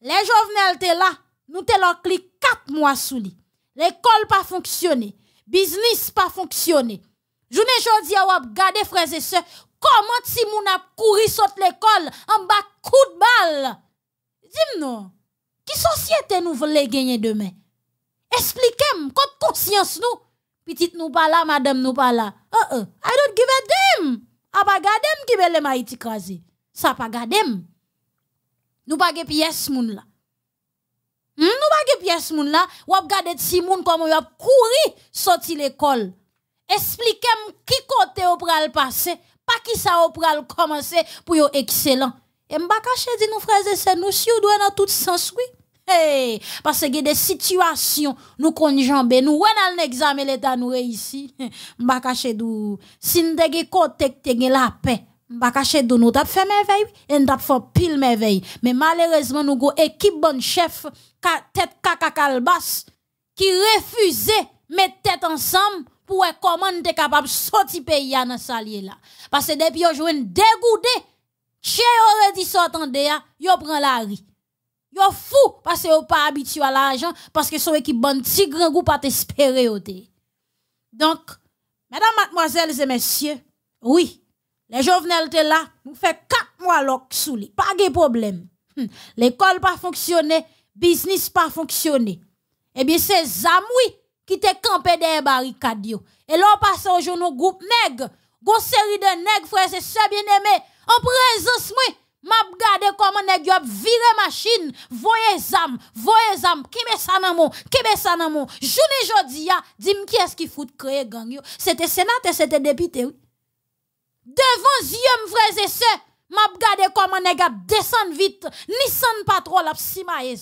Les jeunes étaient là, nous leur clic 4 mois sous lui. L'école pas fonctionné, business pas fonctionné. Journée jodi a wap gade frères et sœurs, comment si moun a couru saute l'école en bas coup de balle. dis non. qui société nous voulons gagner demain Expliquez-moi, quand conscience nous. Petite nous pas là, madame nous pas là. Uh -uh. I don't give a damn. A ah, pas gade qui belle maïti krasé. Ça pas gade Nous pas pièce moun là. Nou pas piyes moun la, ap gade ti moun ou ap kouri soti l'école. Esplike m ki kote ou pral passé, pa ki sa ou pral commencer pou yo excellent. E m baka che di nou se nou si ou doit dans tout sens oui, Hey, parce que des situations nous conjambé nous on a l'examen l'état nous réussi ici, (laughs) caché dou si n'te côté que la paix M'a caché de nous t'a fait merveille et nous fait pile merveille. Mais malheureusement nous go équipe bon chef tête basse qui refusait mettre tête ensemble pour comment nous capable sortir pays dans salier là. Parce que depuis on joine dégoûté Che aurait dit sortant de ya, yo prend la rue. Yo fou parce que pas habitué à l'argent parce que son équipe bonne si grand goût pas t'espérer Donc mesdames mademoiselles et messieurs, oui, les jeunes étaient là, nous fait quatre mois l'ok sous lui. Pas de problème. L'école hmm. L'école pas fonctionné, business pas fonctionné. Eh bien, c'est Zamoui qui était campé derrière barricade. Et là, on passe au jour groupe nègre. grosse série de nègres, frère, c'est ça bien aimé. En présence, moi, m'a regardé comment nèg yo viré machine, voyez zam, voyez zam, qui met ça nan mon, qui met ça nan mon. Journée jodi a, dis qui est-ce qui fout créer gang C'était sénateur, c'était député, Devant yeux, frères et sœurs, m'a regardé comment nèg descend vite, ni sans pas trop la simaye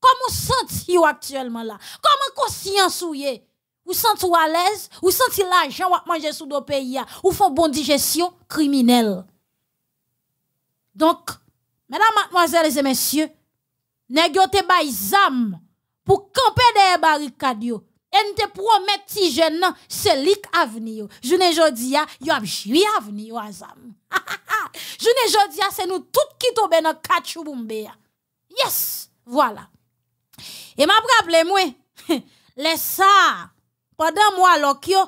Comment senti vous actuellement là? Comment conscience ou est? Ou vous à l'aise? Ou senti l'argent manger sous nos pays Ou font bonne digestion criminelle? Donc, mesdames, mademoiselles et messieurs, nèg te pour camper des barricades et te promet si jeune nan, c'est lik avenir. Journée jodi a, yo ap jwi avenir azam. (laughs) Je jodi a, c'est nous tout qui tombe dans kachou bombe Yes, voilà. Et m'a rappelé (laughs) moi, les ça pendant moi yo,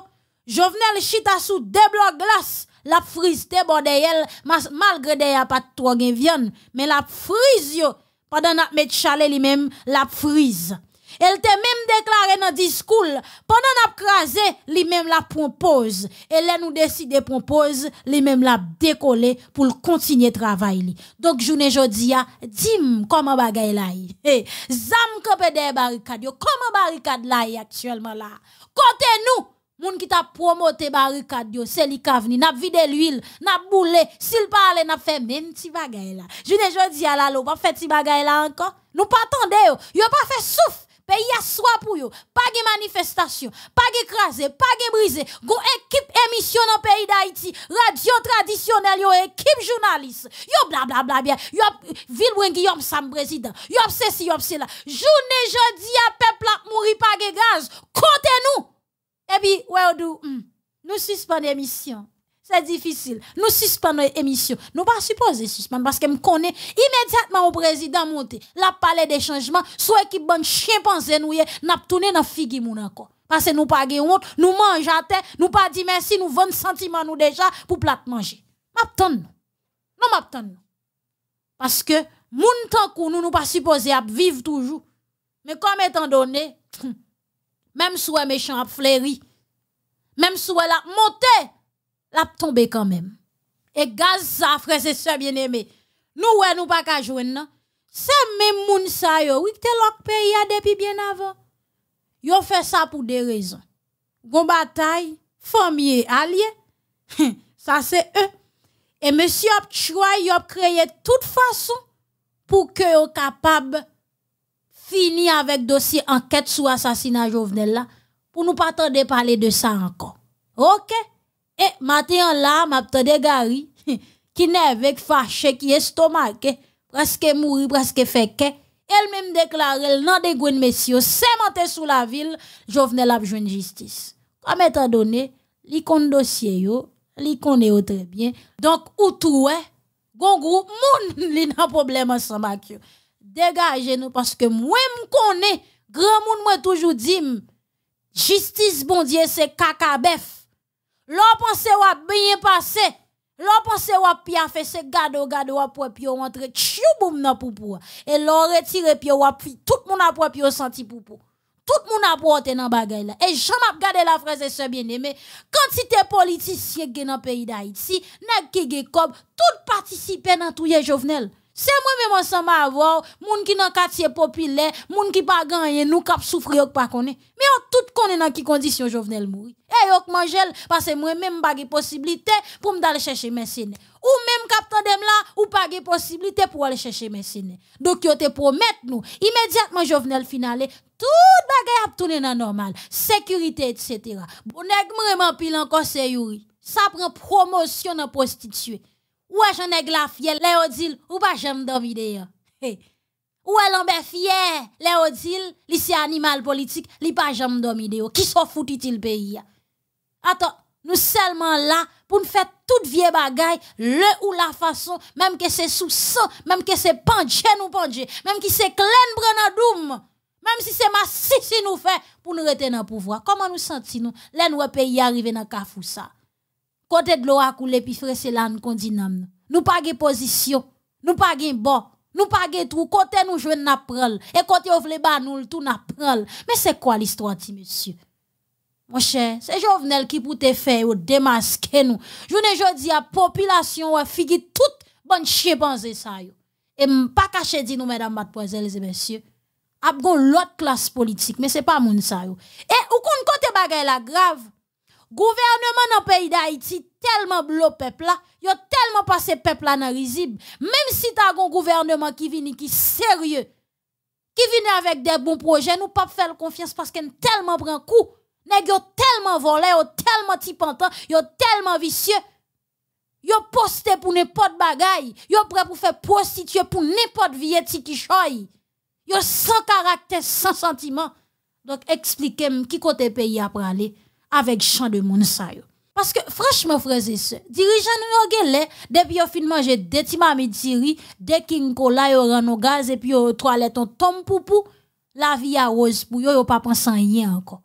Jovenel chita sous deux blocs glace la frise te bordel malgré des a pas trop gen viande, mais la frise yo pendant n'a met chalet lui-même la frise. Elle t'a même déclaré dans le discours, pendant n'a crasé, lui-même la propose. Et là nous décider propose, lui-même la décoller pour continuer travail Donc je journée jodi a, dim comment bagaille la hey, zam comment des barricades, comment barricade la actuellement là. Côté nous Moun qui t'a promoté barricade yo, c'est li ka vini, n'a vidé l'huile, n'a boulé, s'il parle, n'a fait même petit bagay là. Journée jodi a la l'eau, pas fait petit bagay là encore. Nous pas attendre yo, yo pas fait souffle Pays à soi pour eux. Pas de manifestation, pas de écrasé, pas de briser. Go équipe émission dans le pays d'Haïti. Radio traditionnelle, yo équipe journaliste. Yo blablabla bien. Yo ville yo sam président. Yo ceci, yo cela. Journée jeudi un peuple mouri pas de gaz. Comptez nous. Et puis, hmm. nous suspendons l'émission c'est difficile. Nous suspendons l'émission. Nous pas supposés suspendre parce que me connaît immédiatement au président monté. La palais des changements, soit équipe bon chien pensez nous n'a tourné dans de mon encore. Parce que nous pas honte, nous mangeons à terre, nous pas dit merci, nous vendons sentiment nous déjà pour plate manger. M'attend nous. Nous Parce que moun tant nous nous pas à vivre toujours. Mais comme étant donné, (clears throat) même si méchant a fleuri, même si la a l'a tombé quand même. Et gaz ça, frère, c'est ça, bien aimé. nous ouais, nous pas qu'à jouer, non? C'est même moun sa yo, oui, te l'ok pays depuis bien avant. Yo fait ça pour des raisons. Gon bataille, famille, alliés, (laughs) ça c'est eux. Et monsieur a choisi, a créé toute façon pour que soient capable finir avec dossier enquête sur assassinat Jovenel là pour nous pas attendre parler de ça encore. OK et eh, matin là, m'a tendé gari (laughs) qui n'est avec fâché qui stomac, presque mouri, presque fait Elle même déclaré nom de gwen messieurs, c'est monté sous la ville, venais la une justice. Comme étant donné, li dossier yo, li est très bien. Donc ou tout, bon groupe moun (laughs) li problème à moi. Dégagez-nous parce que moi me connais grand monde moi toujours dit justice bon Dieu c'est bef. L'on pense a bien passé. L'on pense wap bien fait ce gado gado a pour pio entre. tchou boum nan poupou. Et l'on retire pio wap tout moun a pour pio senti poupou. Tout moun a pour nan bagay la. Et j'en ap gade la frère et se bien aimé. Quantité politicien gen nan pays d'Haïti, nèg ki gen kob, tout participe nan touye Jovenel. C'est moi-même ensemble à avoir moun qui dans quartier populaire, moun qui pas gagné, nous cap souffrir ou pas connait. Mais on tout connaît dans qui condition Jovenel mourir. Et eh, yok mangel parce que moi-même pas possibilité pour aller chercher mes Ou même je suis là, ou pas possibilité pour aller chercher mes Donc yo te promet nous immédiatement Jovenel finale, tout bagay a tourner normal, sécurité etc. Bon nèg même pile encore c'est Yuri. Ça prend promotion la prostituée. Ou j'en ai la fier, odil, ou pas j'aime dormir d'ailleurs. Ou elle en fier, li lycée animal politique, li pas j'aime dormir Qui s'en foutit-il pays? Attends, nous seulement là pour nous faire toute vieille bagaille, le ou la façon, même que c'est sous sang, même que c'est panje ou panche, même qui c'est clen prendre Même si c'est ma si nous fait pour nous retenir au pouvoir. Comment nous sentons-nous? Là, nous pays arrivé dans le ça. Kote de akoule puis frère là Nous nam. Nous position, nous pas nous position, nous bon nous pas nous tout. de nous et n'a prendre et côté vle ba tout n'a Mais mais quoi quoi l'histoire ti monsieur Mon cher, c'est Jovenel qui pour te faire démasquer nous. Je jodi dis à population ou figue toute bonne chien ça yo. Et pas caché dit nous mesdames mademoiselles et messieurs, a l'autre classe politique mais c'est pas moun ça Et ou kon côté bagay la grave, gouvernement dans le pays d'Haïti tellement blo peuple là, il a tellement passé peuple là dans risible. Même si tu as un gouvernement qui vient qui sérieux, qui vient avec des bons projets, nous pas faire confiance parce qu'il tellement grand. coup. Nèg tellement volé, tellement petit, yo tellement vicieux. est posté pour n'importe bagay, est prêt pour faire prostituer pour n'importe vieti qui choy. Yo sans caractère, sans sentiment. Donc expliquez-moi qui côté pays après aller avec chant de moun sa yo. Parce que franchement, frères et sœurs, dirigeants nous gèle, depuis qu'ils fin de des mamie tiri, de king cola, yon gaz et puis yon toilette on tombe pou la vie a rose pour yon yon pa pas pensé rien encore.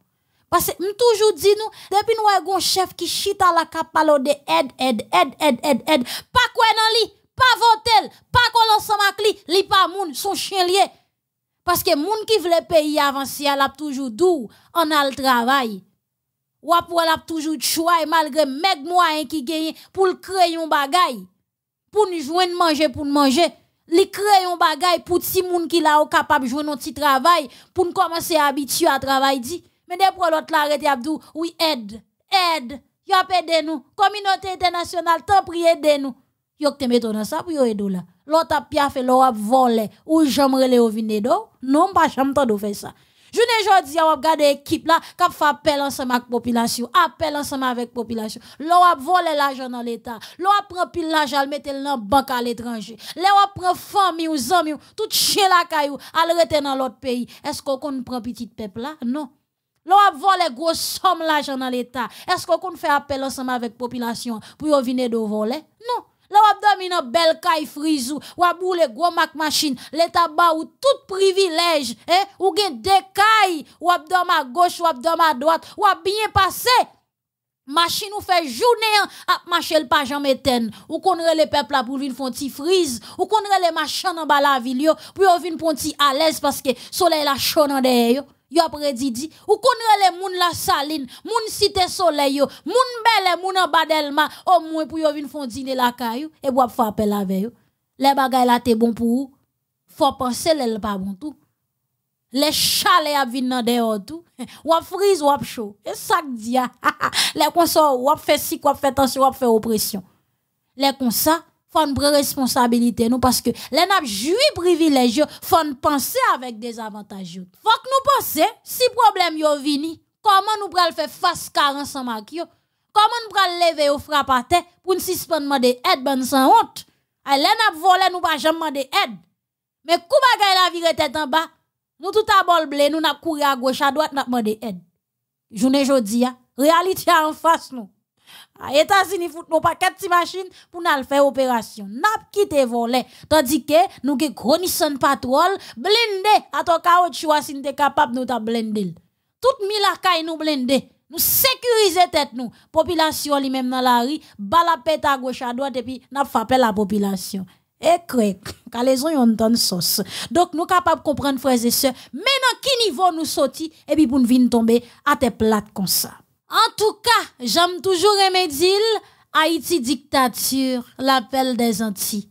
Parce que toujours dit nous, depuis nous avons chef qui chita la capalo de aide, aide, aide, aide, aide, aide, pas quoi li, pas votel, pas qu'on samak li, li pas moun, son chien lié. Parce que moun qui veut le pays avancer, la a toujours doux, en al travail après la toujours choix malgré meg moyen qui gagnent pour le créer un bagay. Pour nous joindre manger pour manger. Li créer un bagay pour ti moun qui la capable jouer un petit travail pour nous commencer à habituer à travail dit. Mais des pour l'autre la arrêté Abdou, oui aide, aide. y'a nous. Communauté internationale tant prier aide nous. y'a te tu dans ça pour y'a aide là. L'autre a fait l'autre a volé ou jamre le ou do, Non pas j'aime tant de faire ça. Je ne jodi à regarder l'équipe là, qui fait appel ensemble avec la population, appel ensemble avec la population. L'on a volé l'argent dans l'État. L'on prend pris pile l'argent, le mettre dans banque à l'étranger. L'on a pris famille ou zami ou tout chien la caillou, à le dans l'autre pays. Est-ce qu'on prend petit peuple là? Non. L'on a volé gros somme l'argent dans l'État. Est-ce qu'on fait appel ensemble avec la population pour venir de voler? Non. Là, on dormi dans belle caille frisou, ou a boule gros mac machine, l'état bas ou tout privilège, eh, ou gen des cailles, ou a à gauche, ou a à droite, ou a bien passé. Machine ou fait journée à hein? ah, marcher le pas jamais ten. Ou connaît les peuples pour venir font petit frise, ou connaît les machins en bas la ville pour venir font petit à l'aise parce que soleil la chaud dans derrière yo après didi ou connaît les moun la saline moun cité soleil yo moun belle moun en badelma au moins pour yo vinn font dîner la caillou et pour faire appel avec yo les bagay la té bon pour ou faut penser les pas bon tout les chalets a vinn dans dehors tout ou frise ou chaud et ça dia les consorts ou fait si quoi fait tension ou fait oppression les consorts faut nous prendre responsabilité nous parce que les n'a joué privilège faut penser avec des avantages faut que nous penser si problème yo vini comment nous pral faire face carence en marque comment nous pral lever au à terre pour nous suspendre de aides ben sans honte les n'a volé nous pas jamais des aides mais kou bagay la vire tête en bas nous tout à bol blé nous n'a couru à gauche à droite n'a de aide journée jodi hein. réalité en face nous États-Unis fout nos paquets de machines pour nous faire opération. N'a quitté voler. Tandis que nous avons gros patrol, blindé. À ton caoutchouc, si nous sommes capables, nous avons blindé. Tout milakaï nous blindé. Nous sécuriser tête nous. Population li même dans la rue, balapète à gauche à droite et puis n'a frappé la population. Et eh, crec, (laughs) car les gens ont une sauce. Donc nous capables de comprendre frères et sœurs, Maintenant qui quel niveau nous sorti et puis pour nous venir tomber à tes plates comme ça. En tout ka, j'am toujou remedil, Haiti diktatür, l'apel de zanti.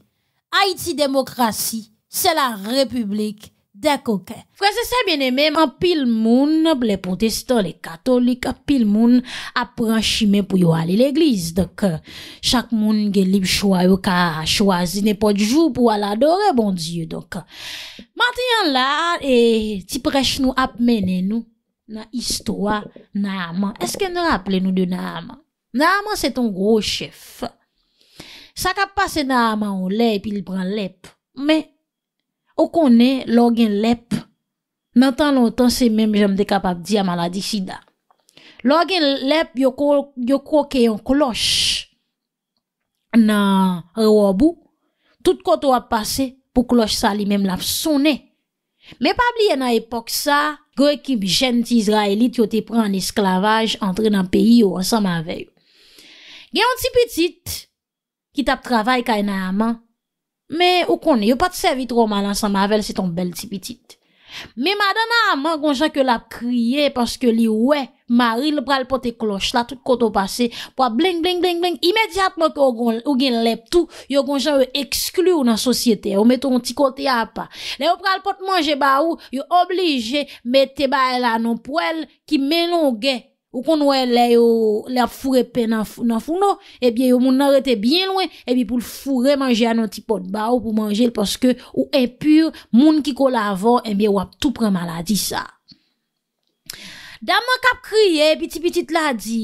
Haiti demokrasi, se la republik de koke. Fwese se bine men, an pil moun, ble potestan, le katolik, an pil moun apren chime pou yo ali l'egliz. Dok, euh, chak moun gelib chwa yo ka chwazi, ne po dijou pou ala adore, bon diyo. Dok, mati an la, e ti prech nou ap mene nou. Na istwa, na haman. Eske nou rappele nou de na haman? Na haman, se ton gro chef. Sa kap pase na haman ou lep, il bran lep. Me, ou konen, log en lep, nan tan lontan se men, jom de kapap di a maladi si da. Log en lep, yo kroke yon kloch. Nan, rewobou, tout koto ap pase, pou kloch sa li men laf sonen. Me pabli en a epok sa, sa, Gwe ki bi jen ti Izraeli ti yo te pre an esklavaj entre nan peyi yo ansan ma veyo. Gen yon ti petit ki tap travay kay nan aman. Me ou konen yo pa te servi tro mal ansan ma veyo se ton bel ti petit. Me ma dana a man konja ke la kriye paske li we, mari le pral pot e kloche la, tout koto pase, pou a bling bling bling bling, imediatman ke ou gen lep tou, yo konja ou eksklu nan sosyete, ou mette ou nti kote a pa. Le ou pral pot manje ba ou, yo oblije mette ba el anon pou el ki menon gen kloche. Ou kon wè lè yo lè ap fure pe nan foun nou Ebyen yo moun nan rete bien lwen Ebyen pou l fure manje anon ti pot ba ou pou manje l poske Ou e pur moun ki kol avon ebyen wap tou pre maladi sa Dam mwen kap kriye ebyen ti bitit la di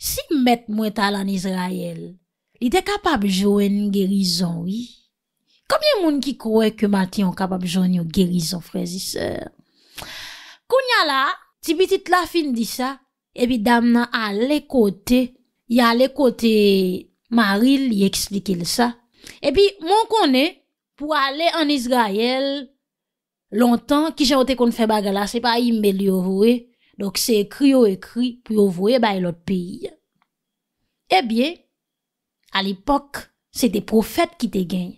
Si met mwen talan Israel Li de kapab joen gerizon wi Kamyen moun ki kowe ke mati an kapab joen yo gerizon frezi sa Koun ya la ti bitit la fin di sa epi dam nan ale kote, ya ale kote maril, li ekslikel sa. Epi, moun konen, pou ale an Izraël, lontan, ki javote kon fè bagala, se pa imbe li yo vwe, dok se ekri yo ekri, pou yo vwe bay lot peyi. Epi, al ipok, se de profet ki te gen.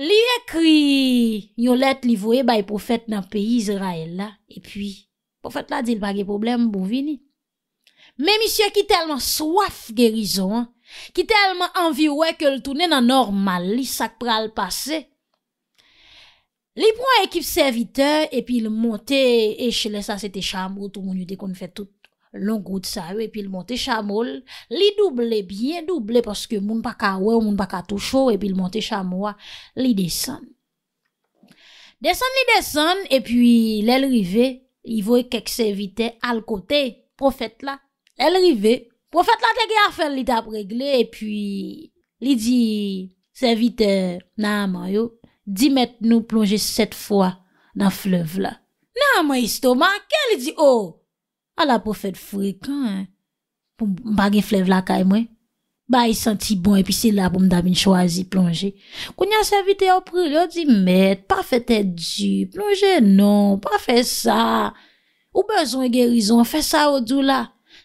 Li ekri, yo let li vwe bay profet nan peyi Izraël la, epi, Po fèt la, di l bagye problem bou vini. Me misye ki telman swaf gerizo an, ki telman anvi wè ke l toune nan normali sak pral pase, li pran ekip servite, epi l monte, eche lè sa sete chanmou, tou moun yote kon fè tout long grout sa wè, epi l monte chanmou, li double bien, double paske moun pa ka wè, moun pa ka tou chou, epi l monte chanmou, li desen. Desen li desen, epi lè l rivey, Ivo e kek servite al kote profet la. El rive, profet la tege afer li tap regle. E pi li di servite nanman yo. Di met nou plonge set fwa nan flev la. Nanman istoman, ken li di o? A la profet fwek, pou bagi flev la kay mwen. Ba yi senti bon epi se la pou mdamin chwazi plonje. Kounya se vite yo pril yo di met, pa fete di, plonje non, pa fese sa. Ou bezon e gerizon, fese sa ou dou la.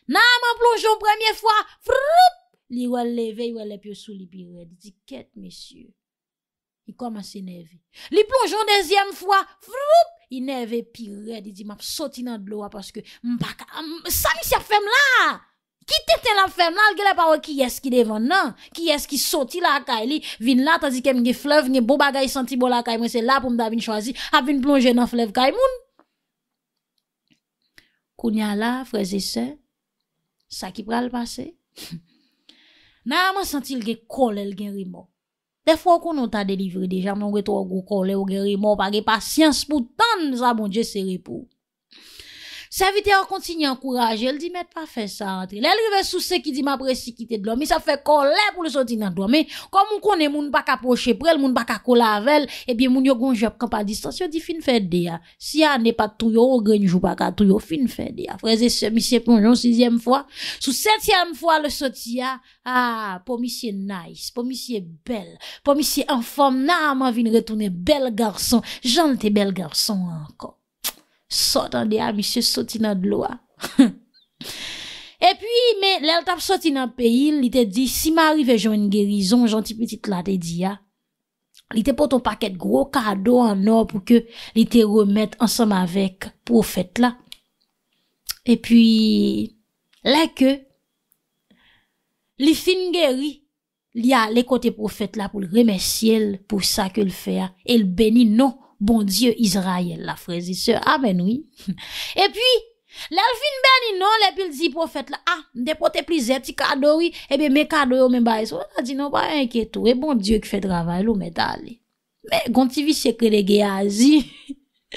Na man plonjon premye fwa, vroup, li wale leve, li wale pyo sou li pi red. Di ket, mesyur, yi komanse neve. Li plonjon dezyem fwa, vroup, yi neve pi red. Di map soti nan blowa paske, mbak, sa mi syap fem la. Ki tete lan fèm lan, gèle pa wè ki yes ki devan nan, ki yes ki soti la akay li, vin la tazikèm gè flev, gè bo bagay santi bol akay mwen, se la pou mda vin chwazi, ap vin plonje nan flev kay moun. Kounya la, freze se, sa ki pral pase. (laughs) Nan a man santi lge kole lgen rimò. Defo konon ta delivri dejan, mwen wè tro gò kole ou gen rimò, page pasyans pou tan, zan mwen bon dje seri pou. Sa vitè an kontini an kouraje, el di met pa fè sa antre. El rive sou se ki di ma presi ki te dlo. Mi sa fè kolè pou le soti nan dlo. Men, kon moun kone moun baka poche prel, moun baka kola avèl. Ebyen moun yo goun jop kampa distans, yo di fin fè de ya. Si ya nè pat tou yo, genjou baka tou yo, fin fè de ya. Freze se misye ponjon, sixyem fwa. Sou setyem fwa le soti ya. Ah, pou misye nice, pou misye bel. Pou misye an fòm nan a man vin retounè bel garson. Jante bel garson ankon. Sot an de a, misye, sot inan dlo a. (laughs) E pi, men, lel tap sot inan peyi, li te di, si ma arrive joun geryzon, janti petit la te di a. Li te poton paket gro kado an or pou ke li te remet ansam avek profet la. E pi, la ke, li fin gery, li a le kote profet la pou remes ciel pou sa ke l fe a. El beni non. Bon Diyo Izrayel la frezi se. Amen ah, oui. E pi, lal fin ben ino le pil di profet la. Ah, de pot e pli zet, ti kado oui. Eh e be me kado ou me baye so. A di nou pa enkietou. E bon Diyo ki fè draval ou me tali. Me, gonti vi sekre de Geazi. (laughs)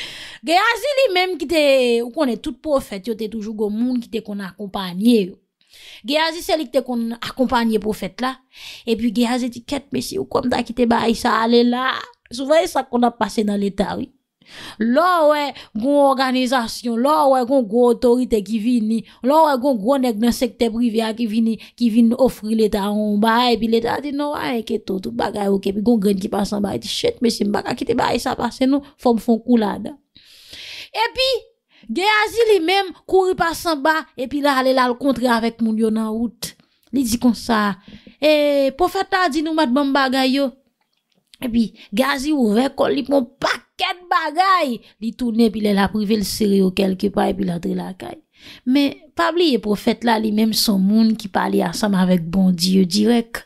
Geazi li menm ki te, ou konen tout profet. Yo te toujou goun moun ki te kon akompanye ou. Geazi se li ki te kon akompanye profet la. E pi Geazi di ket mesi ou kon da ki te baye sa ale la. Sou veye sa kon ap pase nan letari. Lo wey, goun organizasyon, lo wey goun goun otorite ki vini, lo wey goun goun ek nan sekte privya ki vini, ki vini ofri leta ron bae, pi leta di nou a enketo, tout bagay ouke, pi goun gren ki pa san bae, di chet, me si mbaka ki te bae sa pase nou, fom fon kou la da. E pi, ge a zili mem, kouri pa san bae, e pi la ale la l kontre avèk moun yo nan out. Li di kon sa. E, eh, pou fèta di nou mat ban bagay yo, E pi gazi ouve kol li pou paket bagay li toune pi lè la prive l seri ou kelke pa e pi lè tre la kay. Me, pabli e profet la li menm son moun ki pali asam avek bon diyo direk.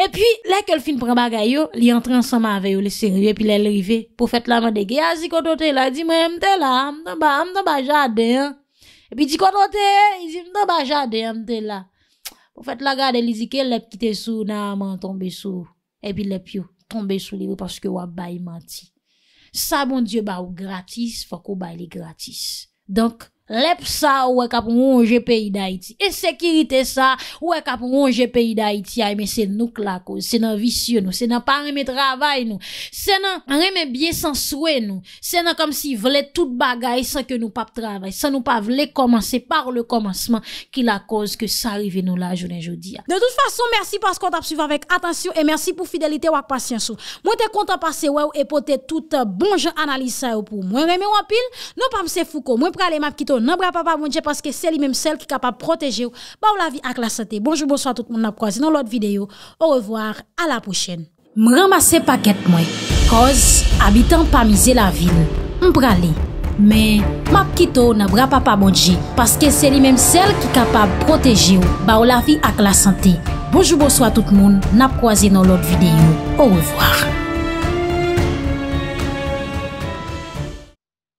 E pi lè ke l fin pran bagay yo, li entre asam avek yo l seri ou e pi lè lrive. Profet la mè de geyazi kontote la, di mè mte la, mte ba, mte ba jade. E pi di kontote, di mte ba jade mte la. Profet la gade li zike lèp kite sou, nan mè tombe sou, e pi lèp yo. tombe sou leve paske wap bay manti. Sa bon diyo ba ou gratis, fok ou bay li gratis. Donk, Lep sa ouwe kap moun jepayi da iti E sekirite sa ouwe kap moun jepayi da iti Ayme se nou klako Se nan visye nou Se nan parime travay nou Se nan reme bie san souwe nou Se nan kom si vle tout bagay San ke nou pap travay San nou pa vle komanse par le komanseman Ki la koz ke sa arrive nou la jounen joudiya De tout fason, mersi paskont ap suve avèk Atansyon e mersi pou fidelite wak pasyansou Mwen te konta pase wè ou E potè tout bon jen analise sa ou pou Mwen reme wapil, nou pa mse fuko Mwen prele map kito nan bra pa pa mounje paske se li menm sel ki kapab proteje ou bon, ba ou la vi ak la sante. Bonjou bonsoit tout moun nap kwa zi nan lot videyo. Ou revoar. A la pouchen. M ramase paket mwen koz abitan pa mize la vil. M prale. Men, map kito nan bra pa pa mounje paske se li menm sel ki kapab proteje ou ba ou la vi ak la sante. Bonjou bonsoit tout moun nap kwa zi nan lot videyo. Ou revoar.